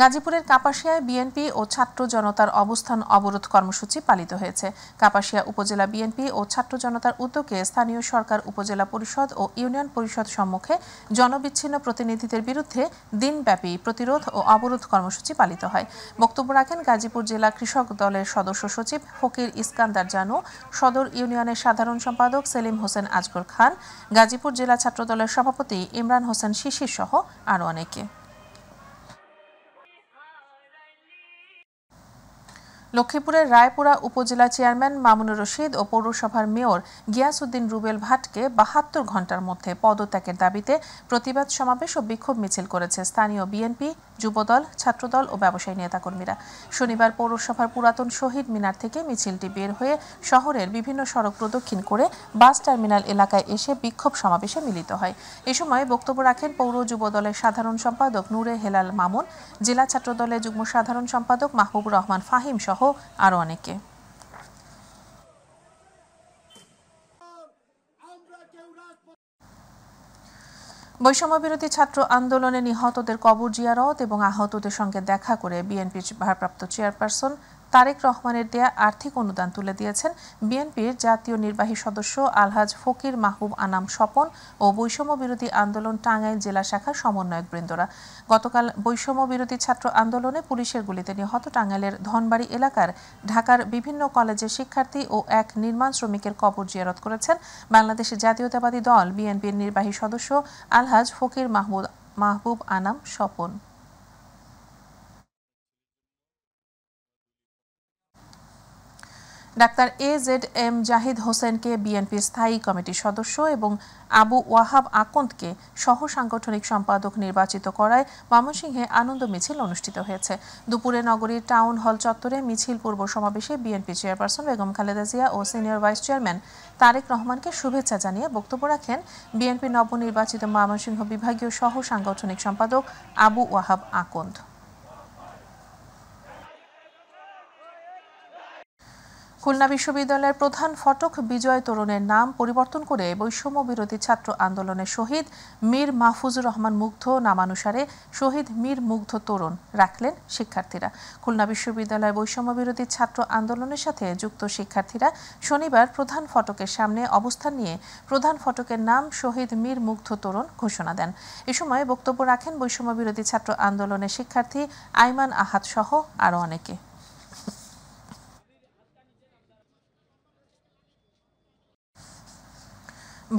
গাজীপুরের কাপাসিয়ায় বিএনপি ও ছাত্র জনতার অবস্থান অবরোধ কর্মসূচি পালিত হয়েছে কাপাসিয়া উপজেলা বিএনপি ও ছাত্র জনতার উদ্যোগে স্থানীয় সরকার উপজেলা পরিষদ ও ইউনিয়ন পরিষদ সম্মুখে জনবিচ্ছিন্ন প্রতিনিধিদের বিরুদ্ধে দিনব্যাপী প্রতিরোধ ও অবরোধ কর্মসূচি পালিত হয় বক্তব্য রাখেন গাজীপুর জেলা কৃষক দলের সদস্য সচিব ফকির ইস্কান্দার জানু সদর ইউনিয়নের সাধারণ সম্পাদক সেলিম হোসেন আজগর খান গাজীপুর জেলা ছাত্র দলের সভাপতি ইমরান হোসেন শিশির সহ আরও অনেকে লক্ষ্মীপুরের রায়পুরা উপজেলা চেয়ারম্যান মামুনুর রশিদ ও পৌরসভার মেয়র গিয়াসউদ্দিন রুবেল ভাটকে বাহাত্তর ঘণ্টার মধ্যে পদত্যাগের দাবিতে প্রতিবাদ সমাবেশ ও বিক্ষোভ মিছিল করেছে স্থানীয় বিএনপি যুবদল ছাত্রদল ও ব্যবসায়ী নেতাকর্মীরা শনিবার পৌরসভার পুরাতন শহীদ মিনার থেকে মিছিলটি বের হয়ে শহরের বিভিন্ন সড়ক প্রদক্ষিণ করে বাস টার্মিনাল এলাকায় এসে বিক্ষোভ সমাবেশে মিলিত হয় এ সময় বক্তব্য রাখেন পৌর যুবদলের সাধারণ সম্পাদক নূরে হেলাল মামুন জেলা ছাত্রদলের যুগ্ম সাধারণ সম্পাদক মাহবুব রহমান ফাহিম সহ আরও অনেকে বৈষম্যবিরোধী ছাত্র আন্দোলনে নিহতদের কবর জিয়ারত এবং আহতদের সঙ্গে দেখা করে বিএনপির ভারপ্রাপ্ত চেয়ারপারসন তারেক রহমানের দেয়া আর্থিক অনুদান তুলে দিয়েছেন বিএনপির জাতীয় নির্বাহী সদস্য আলহাজ ফকির মাহবুব আনাম স্বপন ও বৈষম্য বিরোধী আন্দোলন টাঙ্গাইল জেলা শাখার সমন্বয়ক বৃন্দরা গতকাল বৈষম্য বিরোধী ছাত্র আন্দোলনে পুলিশের গুলিতে নিহত টাঙ্গাইলের ধনবাড়ি এলাকার ঢাকার বিভিন্ন কলেজের শিক্ষার্থী ও এক নির্মাণ শ্রমিকের কবর জিয়ারত করেছেন বাংলাদেশের জাতীয়তাবাদী দল বিএনপির নির্বাহী সদস্য আলহাজ ফকির মাহমুদ মাহবুব আনাম স্বপন ডাক্তার এ জেড এম জাহিদ হোসেনকে বিএনপির স্থায়ী কমিটির সদস্য এবং আবু ওয়াহাব আকন্দকে সহ সাংগঠনিক সম্পাদক নির্বাচিত করায় ময়মনসিংহে আনন্দ মিছিল অনুষ্ঠিত হয়েছে দুপুরে নগরীর টাউন হল চত্বরে মিছিল পূর্ব সমাবেশে বিএনপি চেয়ারপারসন বেগম খালেদা জিয়া ও সিনিয়র ভাইস চেয়ারম্যান তারেক রহমানকে শুভেচ্ছা জানিয়ে বক্তব্য রাখেন বিএনপি নবনির্বাচিত ময়মনসিংহ বিভাগীয় সহ সাংগঠনিক সম্পাদক আবু ওয়াহাব আকন্দ খুলনা বিশ্ববিদ্যালয়ের প্রধান ফটক বিজয় তরুণের নাম পরিবর্তন করে বৈষম্য বিরোধী ছাত্র আন্দোলনের শহীদ মীর মাহফুজুর রহমান মুগ্ধ নামানুসারে শহীদ মীর মুগ্ধ তরুণ রাখলেন শিক্ষার্থীরা খুলনা বিশ্ববিদ্যালয় বৈষম্য বিরোধী ছাত্র আন্দোলনের সাথে যুক্ত শিক্ষার্থীরা শনিবার প্রধান ফটকের সামনে অবস্থান নিয়ে প্রধান ফটকের নাম শহীদ মীর মুগ্ধ তরুণ ঘোষণা দেন এ সময় বক্তব্য রাখেন বৈষম্য বিরোধী ছাত্র আন্দোলনের শিক্ষার্থী আইমান আহাত সহ আরও অনেকে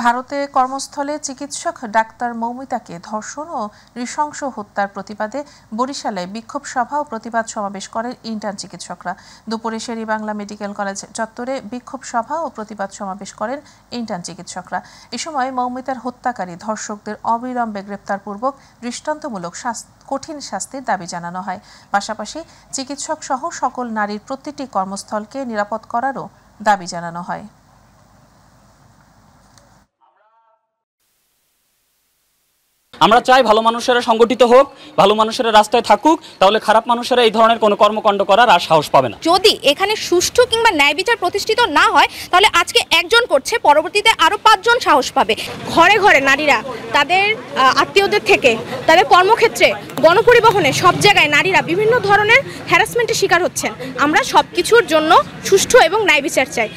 ভারতে কর্মস্থলে চিকিৎসক ডাক্তার মৌমিতাকে ধর্ষণ ও নৃশংস হত্যার প্রতিবাদে বরিশালে বিক্ষোভ সভা ও প্রতিবাদ সমাবেশ করেন ইন্টার্ন চিকিৎসকরা দুপুরে শেরি বাংলা মেডিকেল কলেজ চত্বরে বিক্ষোভ সভা ও প্রতিবাদ সমাবেশ করেন ইন্টার্ন চিকিৎসকরা এ সময় মৌমিতার হত্যাকারী ধর্ষকদের অবিলম্বে গ্রেপ্তারপূর্বক দৃষ্টান্তমূলক কঠিন শাস্তির দাবি জানানো হয় পাশাপাশি চিকিৎসক সহ সকল নারীর প্রতিটি কর্মস্থলকে নিরাপদ করারও দাবি জানানো হয় আমরা চাই ভালো মানুষেরা সংগঠিত হোক ভালো মানুষেরা রাস্তায় থাকুক তাহলে খারাপ মানুষেরা এই ধরনের কোনো কর্মকাণ্ড করার আর সাহস পাবে না যদি এখানে সুষ্ঠু কিংবা ন্যায় বিচার প্রতিষ্ঠিত না হয় তাহলে আজকে একজন করছে পরবর্তীতে আরও পাঁচজন সাহস পাবে ঘরে ঘরে নারীরা তাদের আত্মীয়দের থেকে তাদের কর্মক্ষেত্রে গণপরিবহনে সব জায়গায় নারীরা বিভিন্ন ধরনের হ্যারাসমেন্টের শিকার হচ্ছেন আমরা সব কিছুর জন্য সুষ্ঠু এবং ন্যায় বিচার চাই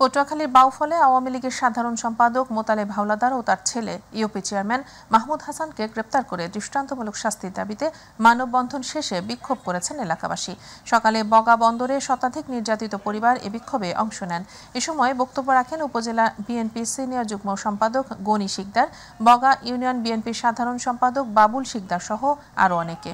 পটুয়াখালীর বাউফলে আওয়ামী লীগের সাধারণ সম্পাদক মোতালে ভাওলাদার ও তার ছেলে ইউপি চেয়ারম্যান মাহমুদ হাসানকে গ্রেপ্তার করে দৃষ্টান্তমূলক শাস্তির দাবিতে মানববন্ধন শেষে বিক্ষোভ করেছেন এলাকাবাসী সকালে বগা বন্দরে শতাধিক নির্যাতিত পরিবার এ বিক্ষোভে অংশ নেন এ সময় বক্তব্য রাখেন উপজেলা বিএনপি সিনিয়র যুগ্ম সম্পাদক গনি শিকদার বগা ইউনিয়ন বিএনপির সাধারণ সম্পাদক বাবুল শিকদার সহ আরও অনেকে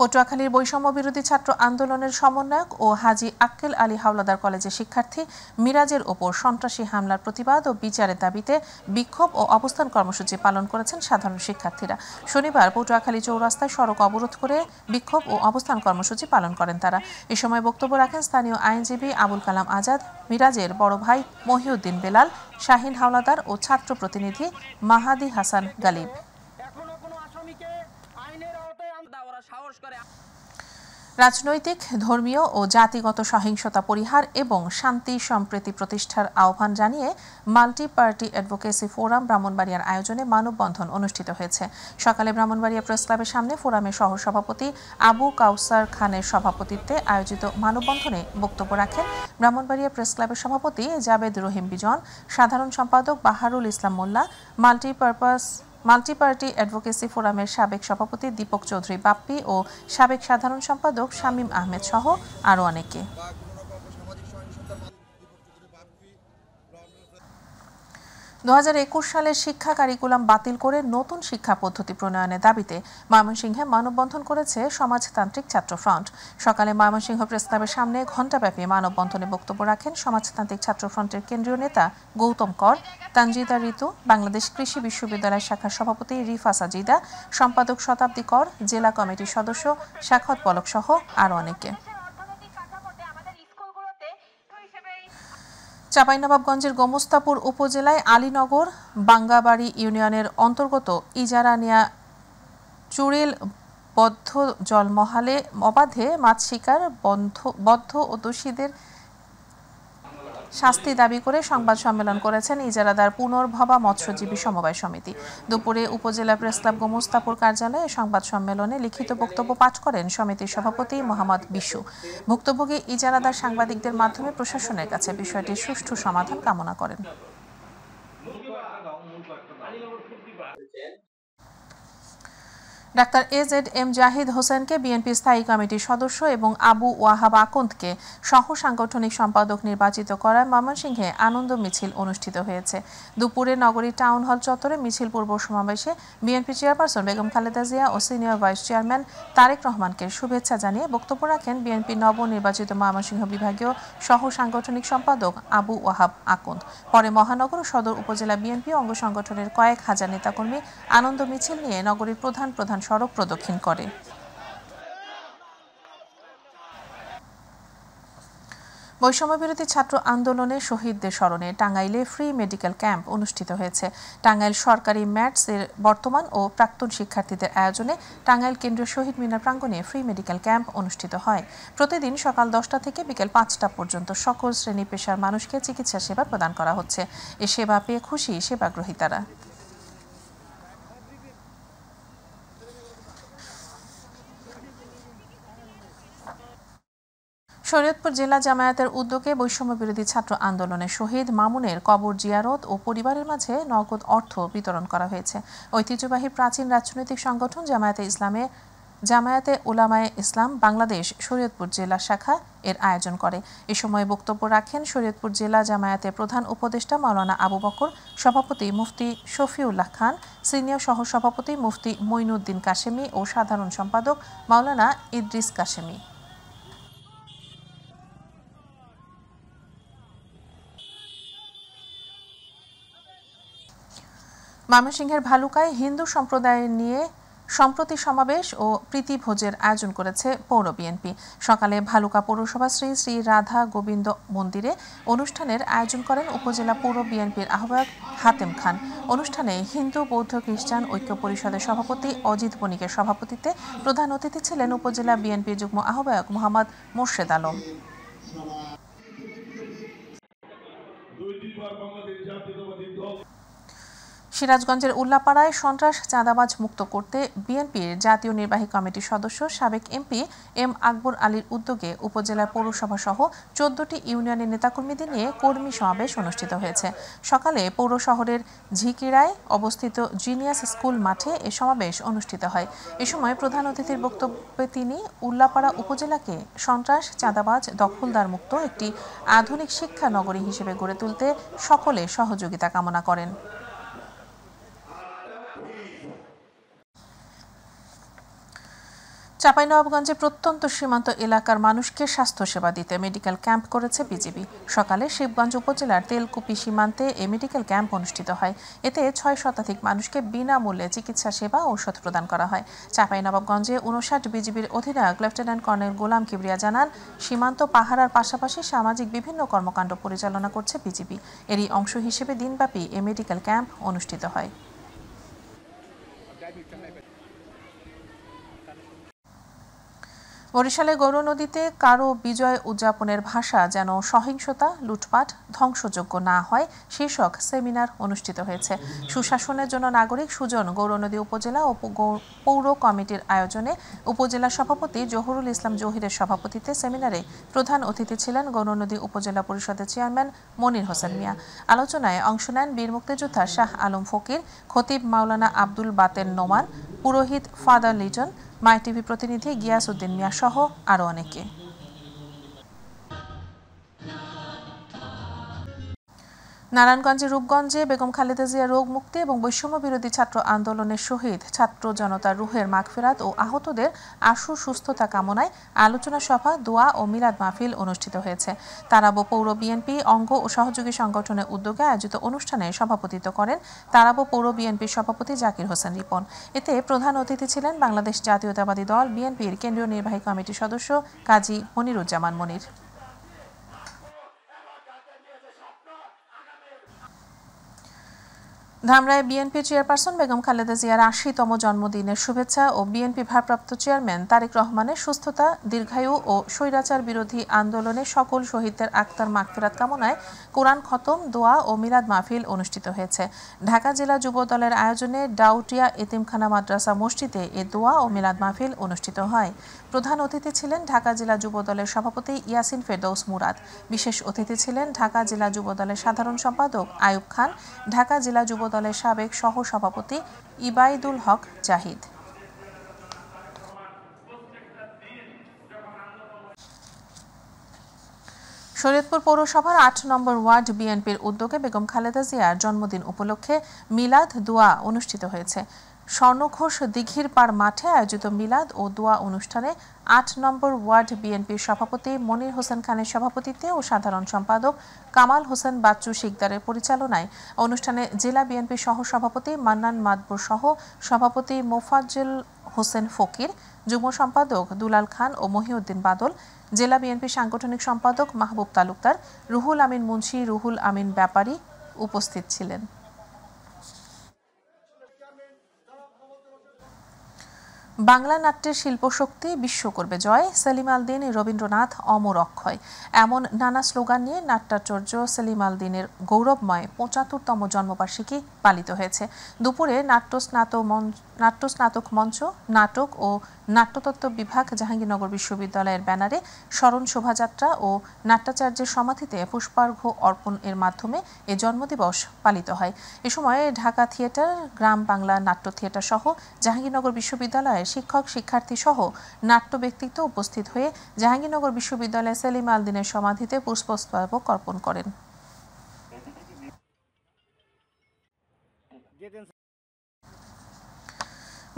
পটুয়াখালীর বৈষম্য বিরোধী ছাত্র আন্দোলনের সমন্বয়ক ও হাজি আক্কেল আলী হাওলাদার কলেজের শিক্ষার্থী মিরাজের ওপর সন্ত্রাসী হামলার প্রতিবাদ ও বিচারের দাবিতে বিক্ষোভ ও অবস্থান কর্মসূচি পালন করেছেন সাধারণ শিক্ষার্থীরা শনিবার পটুয়াখালী চৌরাস্তায় সড়ক অবরোধ করে বিক্ষোভ ও অবস্থান কর্মসূচি পালন করেন তারা এ সময় বক্তব্য রাখেন স্থানীয় আইনজীবী আবুল কালাম আজাদ মিরাজের বড় ভাই মহিউদ্দিন বেলাল শাহিন হাওলাদার ও ছাত্র প্রতিনিধি মাহাদি হাসান গালিব রাজনৈতিক ধর্মীয় ও জাতিগত সহিংসতা পরিহার এবং শান্তি সম্প্রীতি প্রতিষ্ঠার আহ্বান জানিয়ে মাল্টি পার্টি অ্যাডভোকেসি ফোরাম ব্রাহ্মণবাড়িয়ার আয়োজনে মানববন্ধন অনুষ্ঠিত হয়েছে সকালে ব্রাহ্মণবাড়িয়া প্রেস ক্লাবের সামনে ফোরামের সহসভাপতি আবু কাউসার খানের সভাপতিত্বে আয়োজিত মানববন্ধনে বক্তব্য রাখেন ব্রাহ্মণবাড়িয়া প্রেস ক্লাবের সভাপতি জাবেদ রহিম বিজন সাধারণ সম্পাদক Baharul Islam Mollah multipurpose multiparty advocacy ফোরামের সাবেক সভাপতি দীপক চৌধুরী বাপ্পি ও সাবেক সাধারণ সম্পাদক শামীম আহমেদ সহ আরও অনেকে দু সালের শিক্ষা কারিকুলাম বাতিল করে নতুন শিক্ষা পদ্ধতি প্রণয়নের দাবিতে ময়মনসিংহে মানববন্ধন করেছে সমাজতান্ত্রিক ছাত্র ফ্রন্ট সকালে ময়মনসিংহ প্রস্তাবের সামনে ঘণ্টাব্যাপী মানববন্ধনে বক্তব্য রাখেন সমাজতান্ত্রিক ছাত্র ফ্রন্টের কেন্দ্রীয় নেতা গৌতম কর তানজিদা ঋতু বাংলাদেশ কৃষি বিশ্ববিদ্যালয় শাখার সভাপতি রিফা সাজিদা সম্পাদক শতাব্দী কর জেলা কমিটির সদস্য শাখত পলক সহ আরও অনেকে চাঁপাইনবাবগঞ্জের গোমস্তাপুর উপজেলায় আলীনগর বাঙ্গাবাড়ি ইউনিয়নের অন্তর্গত ইজারানিয়া চুড়িল বদ্ধ জলমহালে অবাধে মাছ শিকার বন্ধ বদ্ধ ও দোষীদের শাস্তি দাবি করে সংবাদ সম্মেলন করেছেন ইজারাদার পুনর্ভবা মৎস্যজীবী সমবায় সমিতি দুপুরে উপজেলা প্রেসক্লাব গোমস্তাপুর কার্যালয়ে সংবাদ সম্মেলনে লিখিত বক্তব্য পাঠ করেন সমিতির সভাপতি মোহাম্মদ বিশু ভুক্তভোগী ইজারাদার সাংবাদিকদের মাধ্যমে প্রশাসনের কাছে বিষয়টির সুষ্ঠু সমাধান কামনা করেন ডাক্তার এ জেড এম জাহিদ হোসেনকে বিএনপি স্থায়ী কমিটির সদস্য এবং আবু ওয়াহাব আকন্দকে সহ সাংগঠনিক সম্পাদক নির্বাচিত করায় ময়মনসিংহে আনন্দ মিছিল অনুষ্ঠিত হয়েছে দুপুরে নগরী টাউন হল চত্বরে মিছিল পূর্ব সমাবেশে বিএনপি চেয়ারপারসন বেগম খালেদা জিয়া ও সিনিয়র ভাইস চেয়ারম্যান তারেক রহমানকে শুভেচ্ছা জানিয়ে বক্তব্য রাখেন বিএনপি নবনির্বাচিত ময়মনসিংহ বিভাগীয় সহ সাংগঠনিক সম্পাদক আবু ওয়াহাব আকন্দ পরে মহানগর সদর উপজেলা বিএনপি অঙ্গ সংগঠনের কয়েক হাজার নেতাকর্মী আনন্দ মিছিল নিয়ে নগরীর প্রধান প্রধান সড়ক প্রদক্ষিণ করে বৈষম্যবিরোধী ছাত্র আন্দোলনে শহীদদের স্মরণে টাঙ্গাইলে ফ্রি মেডিকেল ক্যাম্প অনুষ্ঠিত হয়েছে টাঙ্গাইল সরকারি ম্যাটস এর বর্তমান ও প্রাক্তন শিক্ষার্থীদের আয়োজনে টাঙ্গাইল কেন্দ্রীয় শহীদ মিনার প্রাঙ্গণে ফ্রি মেডিকেল ক্যাম্প অনুষ্ঠিত হয় প্রতিদিন সকাল দশটা থেকে বিকেল পাঁচটা পর্যন্ত সকল শ্রেণী পেশার মানুষকে চিকিৎসা সেবা প্রদান করা হচ্ছে এ সেবা পেয়ে খুশি সেবাগ্রহীতারা শরীয়তপুর জেলা জামায়াতের উদ্যোগে বৈষম্য বিরোধী ছাত্র আন্দোলনে শহীদ মামুনের কবর জিয়ারত ও পরিবারের মাঝে নগদ অর্থ বিতরণ করা হয়েছে ঐতিহ্যবাহী প্রাচীন রাজনৈতিক সংগঠন জামায়াতে ইসলামে জামায়াতে উলামায়ে ইসলাম বাংলাদেশ শরীয়তপুর জেলা শাখা এর আয়োজন করে এ সময় বক্তব্য রাখেন শরীয়তপুর জেলা জামায়াতের প্রধান উপদেষ্টা মাওলানা আবু বকর সভাপতি মুফতি শফিউল্লাহ খান সিনিয়র সহসভাপতি মুফতি মইনুদ্দিন কাশেমি ও সাধারণ সম্পাদক মাওলানা ইদ্রিস কাশেমি ময়মনসিংহের ভালুকায় হিন্দু সম্প্রদায় নিয়ে সম্প্রতি সমাবেশ ও প্রীতিভোজের আয়োজন করেছে পৌর বিএনপি সকালে ভালুকা পৌরসভা শ্রী শ্রী রাধা গোবিন্দ মন্দিরে অনুষ্ঠানের আয়োজন করেন উপজেলা পৌর বিএনপির আহ্বায়ক হাতেম খান অনুষ্ঠানে হিন্দু বৌদ্ধ খ্রিস্টান ঐক্য পরিষদের সভাপতি অজিত বণিকের সভাপতিত্বে প্রধান অতিথি ছিলেন উপজেলা বিএনপির যুগ্ম আহ্বায়ক মোহাম্মদ মোর্শেদ আলম দুইটি সিরাজগঞ্জের উল্লাপাড়ায় সন্ত্রাস চাঁদাবাজ মুক্ত করতে বিএনপির জাতীয় নির্বাহী কমিটির সদস্য সাবেক এমপি এম আকবর আলীর উদ্যোগে উপজেলা পৌরসভা সহ চোদ্দটি ইউনিয়নের নেতাকর্মীদের নিয়ে কর্মী সমাবেশ অনুষ্ঠিত হয়েছে সকালে পৌর শহরের ঝিকিরায় অবস্থিত জিনিয়াস স্কুল মাঠে এ সমাবেশ অনুষ্ঠিত হয় এ সময় প্রধান অতিথির বক্তব্যে তিনি উল্লাপাড়া উপজেলাকে সন্ত্রাস চাঁদাবাজ দখলদার মুক্ত একটি আধুনিক শিক্ষা নগরী হিসেবে গড়ে তুলতে সকলে সহযোগিতা কামনা করেন চাঁপাইনবাবগঞ্জে প্রত্যন্ত সীমান্ত এলাকার মানুষকে স্বাস্থ্যসেবা দিতে মেডিকেল ক্যাম্প করেছে বিজিবি সকালে শিবগঞ্জ উপজেলার তেলকুপি সীমান্তে এ মেডিকেল ক্যাম্প অনুষ্ঠিত হয় এতে ছয় শতাধিক মানুষকে বিনামূল্যে চিকিৎসা সেবা ঔষধ প্রদান করা হয় চাঁপাইনবাবগঞ্জে উনষাট বিজিবির অধিনায়ক লেফটেন্যান্ট কর্নেল গোলাম কিবরিয়া জানান সীমান্ত পাহারার পাশাপাশি সামাজিক বিভিন্ন কর্মকাণ্ড পরিচালনা করছে বিজিবি এরই অংশ হিসেবে দিনব্যাপী এ মেডিকেল ক্যাম্প অনুষ্ঠিত হয় বরিশালে গৌর নদীতে কারো বিজয় উদযাপনের ভাষা যেন সহিংসতা লুটপাট ধ্বংসযোগ্য না হয় শীর্ষক সেমিনার অনুষ্ঠিত হয়েছে সুশাসনের জন্য নাগরিক সুজন গৌরনদী উপজেলা ও পৌর কমিটির আয়োজনে উপজেলা সভাপতি জহুরুল ইসলাম জহিরের সভাপতিতে সেমিনারে প্রধান অতিথি ছিলেন গৌরনদী উপজেলা পরিষদের চেয়ারম্যান মনির হোসেন মিয়া আলোচনায় অংশ নেন বীর মুক্তিযোদ্ধা শাহ আলম ফকির খতিব মাওলানা আব্দুল বাতেন নোমান পুরোহিত ফাদার লিটন মাই টিভি প্রতিনিধি গিয়াসউদ্দিন মিয়া সহ আরও অনেকে নারায়ণগঞ্জের রূপগঞ্জে বেগম খালেদা জিয়া রোগ মুক্তি এবং বৈষম্য বিরোধী ছাত্র আন্দোলনের শহীদ ছাত্র জনতার রুহের মাগফেরাত ও আহতদের আশু সুস্থতা কামনায় আলোচনা সভা দোয়া ও মিলাদ মাহফিল অনুষ্ঠিত হয়েছে তারাবো পৌর বিএনপি অঙ্গ ও সহযোগী সংগঠনের উদ্যোগে আয়োজিত অনুষ্ঠানে সভাপতিত্ব করেন তারাবো পৌর বিএনপির সভাপতি জাকির হোসেন রিপন এতে প্রধান অতিথি ছিলেন বাংলাদেশ জাতীয়তাবাদী দল বিএনপির কেন্দ্রীয় নির্বাহী কমিটির সদস্য কাজী মনিরুজ্জামান মনির ধামরায় বিএনপি চেয়ারপারসন বেগম খালেদা জিয়ার আশিতম জন্মদিনের শুভেচ্ছা ও বিএনপি ভারপ্রাপ্ত চেয়ারম্যান তারেক রহমানের সুস্থতা দীর্ঘায়ু ও স্বৈরাচার বিরোধী আন্দোলনে সকল শহীদদের আক্তার মাগফিরাত কামনায় কোরআন খতম দোয়া ও মিলাদ মাহফিল অনুষ্ঠিত হয়েছে ঢাকা জেলা যুব দলের আয়োজনে ডাউটিয়া এতিমখানা মাদ্রাসা মসজিদে এ দোয়া ও মিলাদ মাহফিল অনুষ্ঠিত হয় প্রধান অতিথি ছিলেন ঢাকা জেলা যুব দলের সভাপতি ইয়াসিন ফেরদৌস মুরাদ বিশেষ অতিথি ছিলেন ঢাকা জেলা যুব দলের সাধারণ সম্পাদক আয়ুব খান ঢাকা জেলা যুব দলের সাবেক সহসভাপতি ইবাইদুল হক জাহিদ শরীয়তপুর পৌরসভার আট নম্বর ওয়ার্ড বিএনপির উদ্যোগে বেগম খালেদা জিয়ার জন্মদিন উপলক্ষে মিলাদ দোয়া অনুষ্ঠিত হয়েছে স্বর্ণঘোষ দীঘির পার মাঠে আয়োজিত মিলাদ ও দোয়া অনুষ্ঠানে আট নম্বর ওয়ার্ড বিএনপির সভাপতি মনির হোসেন খানের সভাপতিত্বে ও সাধারণ সম্পাদক কামাল হোসেন বাচ্চু শিকদারের পরিচালনায় অনুষ্ঠানে জেলা বিএনপির সহসভাপতি মান্নান মাদবুর সহ সভাপতি মোফাজ্জল হোসেন ফকির যুগ্ম সম্পাদক দুলাল খান ও মহিউদ্দিন বাদল জেলা বিএনপি সাংগঠনিক সম্পাদক মাহবুব তালুকদার রুহুল আমিন মুন্সি রুহুল আমিন ব্যাপারী উপস্থিত ছিলেন বাংলা নাট্যের শিল্পশক্তি বিশ্ব করবে জয় সেলিম আলদিন রবীন্দ্রনাথ অমর অক্ষয় এমন নানা স্লোগান নিয়ে নাট্যাচার্য সেলিম আলদিনের গৌরবময় পঁচাত্তরতম জন্মবার্ষিকী পালিত হয়েছে দুপুরে নাট্য মঞ্চ মঞ্চ নাটক ও নাট্যতত্ত্ব বিভাগ জাহাঙ্গীরনগর বিশ্ববিদ্যালয়ের ব্যানারে স্মরণ শোভাযাত্রা ও নাট্যাচার্যের সমাধিতে পুষ্পার্ঘ অর্পণ এর মাধ্যমে এ জন্মদিবস পালিত হয় এ সময় ঢাকা থিয়েটার গ্রাম বাংলা নাট্য থিয়েটার সহ জাহাঙ্গীরনগর বিশ্ববিদ্যালয়ের শিক্ষক শিক্ষার্থী সহ নাট্য ব্যক্তিত্ব উপস্থিত হয়ে জাহাঙ্গীরনগর বিশ্ববিদ্যালয়ে সেলিম আলদিনের সমাধিতে পুষ্পস্তবক অর্পণ করেন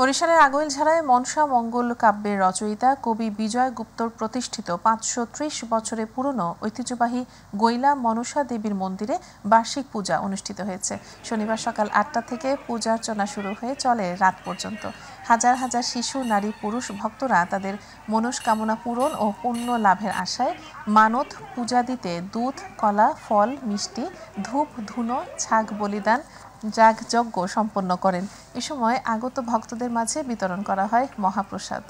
বরিশালের আগৈলঝাড়ায় মনসা মঙ্গল কাব্যের রচয়িতা কবি বিজয় গুপ্তর প্রতিষ্ঠিত পাঁচশো ত্রিশ বছরে পুরনো ঐতিহ্যবাহী গৈলা মনসা দেবীর মন্দিরে বার্ষিক পূজা অনুষ্ঠিত হয়েছে শনিবার সকাল আটটা থেকে পূজার্চনা শুরু হয়ে চলে রাত পর্যন্ত হাজার হাজার শিশু নারী পুরুষ ভক্তরা তাদের মনস্কামনা পূরণ ও পুণ্য লাভের আশায় মানত পূজা দিতে দুধ কলা ফল মিষ্টি ধূপ ধুনো ছাগ বলিদান যাগযজ্ঞ সম্পন্ন করেন এ সময় আগত ভক্তদের মাঝে বিতরণ করা হয় মহাপ্রসাদ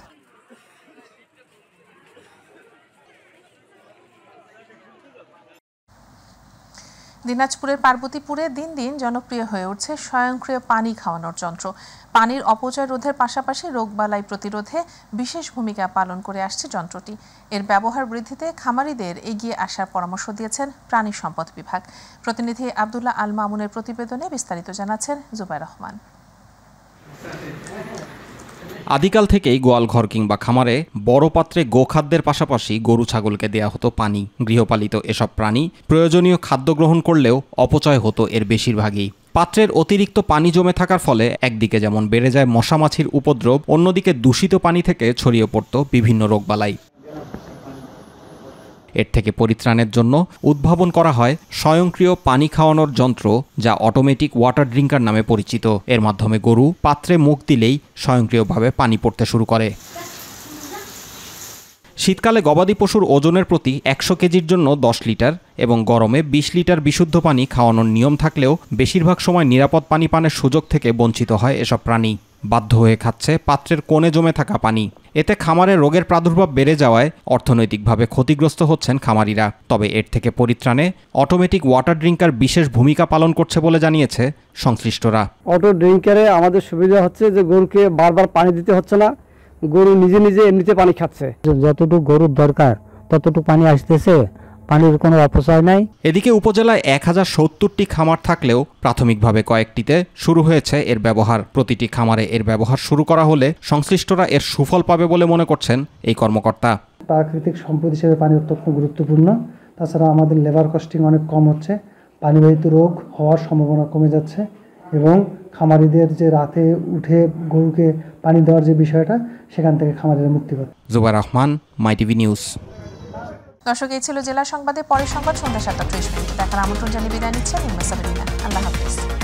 দিনাজপুরের পার্বতীপুরে দিন দিন জনপ্রিয় হয়ে উঠছে স্বয়ংক্রিয় পানি খাওয়ানোর যন্ত্র পানির অপচয় রোধের পাশাপাশি রোগবালাই প্রতিরোধে বিশেষ ভূমিকা পালন করে আসছে যন্ত্রটি এর ব্যবহার বৃদ্ধিতে খামারিদের এগিয়ে আসার পরামর্শ দিয়েছেন প্রাণী সম্পদ বিভাগ প্রতিনিধি আবদুল্লাহ আল মামুনের প্রতিবেদনে বিস্তারিত জানাচ্ছেন জুবাই রহমান আদিকাল থেকেই গোয়ালঘর কিংবা খামারে বড় পাত্রে গোখাদ্যের পাশাপাশি গরু ছাগলকে দেয়া হতো পানি গৃহপালিত এসব প্রাণী প্রয়োজনীয় খাদ্য গ্রহণ করলেও অপচয় হতো এর বেশিরভাগই পাত্রের অতিরিক্ত পানি জমে থাকার ফলে একদিকে যেমন বেড়ে যায় মশামাছির উপদ্রব অন্যদিকে দূষিত পানি থেকে ছড়িয়ে পড়ত বিভিন্ন রোগবালাই এর থেকে পরিত্রাণের জন্য উদ্ভাবন করা হয় স্বয়ংক্রিয় পানি খাওয়ানোর যন্ত্র যা অটোমেটিক ওয়াটার ড্রিঙ্কার নামে পরিচিত এর মাধ্যমে গরু পাত্রে মুখ দিলেই স্বয়ংক্রিয়ভাবে পানি পড়তে শুরু করে শীতকালে গবাদি পশুর ওজনের প্রতি একশো কেজির জন্য দশ লিটার এবং গরমে ২০ লিটার বিশুদ্ধ পানি খাওয়ানোর নিয়ম থাকলেও বেশিরভাগ সময় নিরাপদ পানি পানের সুযোগ থেকে বঞ্চিত হয় এসব প্রাণী বাধ্য হয়ে খাচ্ছে পাত্রের কোণে জমে থাকা পানি এতে খামারে রোগের প্রাদুর্ভাব বেড়ে যাওয়ায় অর্থনৈতিকভাবে ক্ষতিগ্রস্ত হচ্ছেন খামারিরা তবে এর থেকে পরিত্রাণে অটোমেটিক ওয়াটার ড্রিঙ্কার বিশেষ ভূমিকা পালন করছে বলে জানিয়েছে সংশ্লিষ্টরা অটো ড্রিঙ্কারে আমাদের সুবিধা হচ্ছে যে গরুকে বারবার পানি দিতে হচ্ছে না গরু নিজে নিজে এমনিতে পানি খাচ্ছে যতটুকু গরুর দরকার ততটুকু পানি আসতেছে পানির কোনো অপচয় নাই এদিকে উপজেলায় এক হাজার সত্তরটি খামার থাকলেও প্রাথমিকভাবে কয়েকটিতে শুরু হয়েছে এর ব্যবহার প্রতিটি খামারে এর ব্যবহার শুরু করা হলে সংশ্লিষ্টরা এর সুফল পাবে বলে মনে করছেন এই কর্মকর্তা প্রাকৃতিক সম্পদ হিসেবে পানি অত্যন্ত গুরুত্বপূর্ণ তাছাড়া আমাদের লেবার কস্টিং অনেক কম হচ্ছে পানিবাহিত রোগ হওয়ার সম্ভাবনা কমে যাচ্ছে এবং খামারিদের যে রাতে উঠে গরুকে পানি দেওয়ার যে বিষয়টা সেখান থেকে খামারিদের মুক্তি পাচ্ছে Zubai Rahman my TV news দর্শক এই ছিল জেলা সংবাদে পরের সংবাদ সন্ধ্যা সাতটা ত্রিশ মিনিট দেখার আমন্ত্রণ জানিয়ে বিদায় নিচ্ছেন আল্লাহ হাফিজ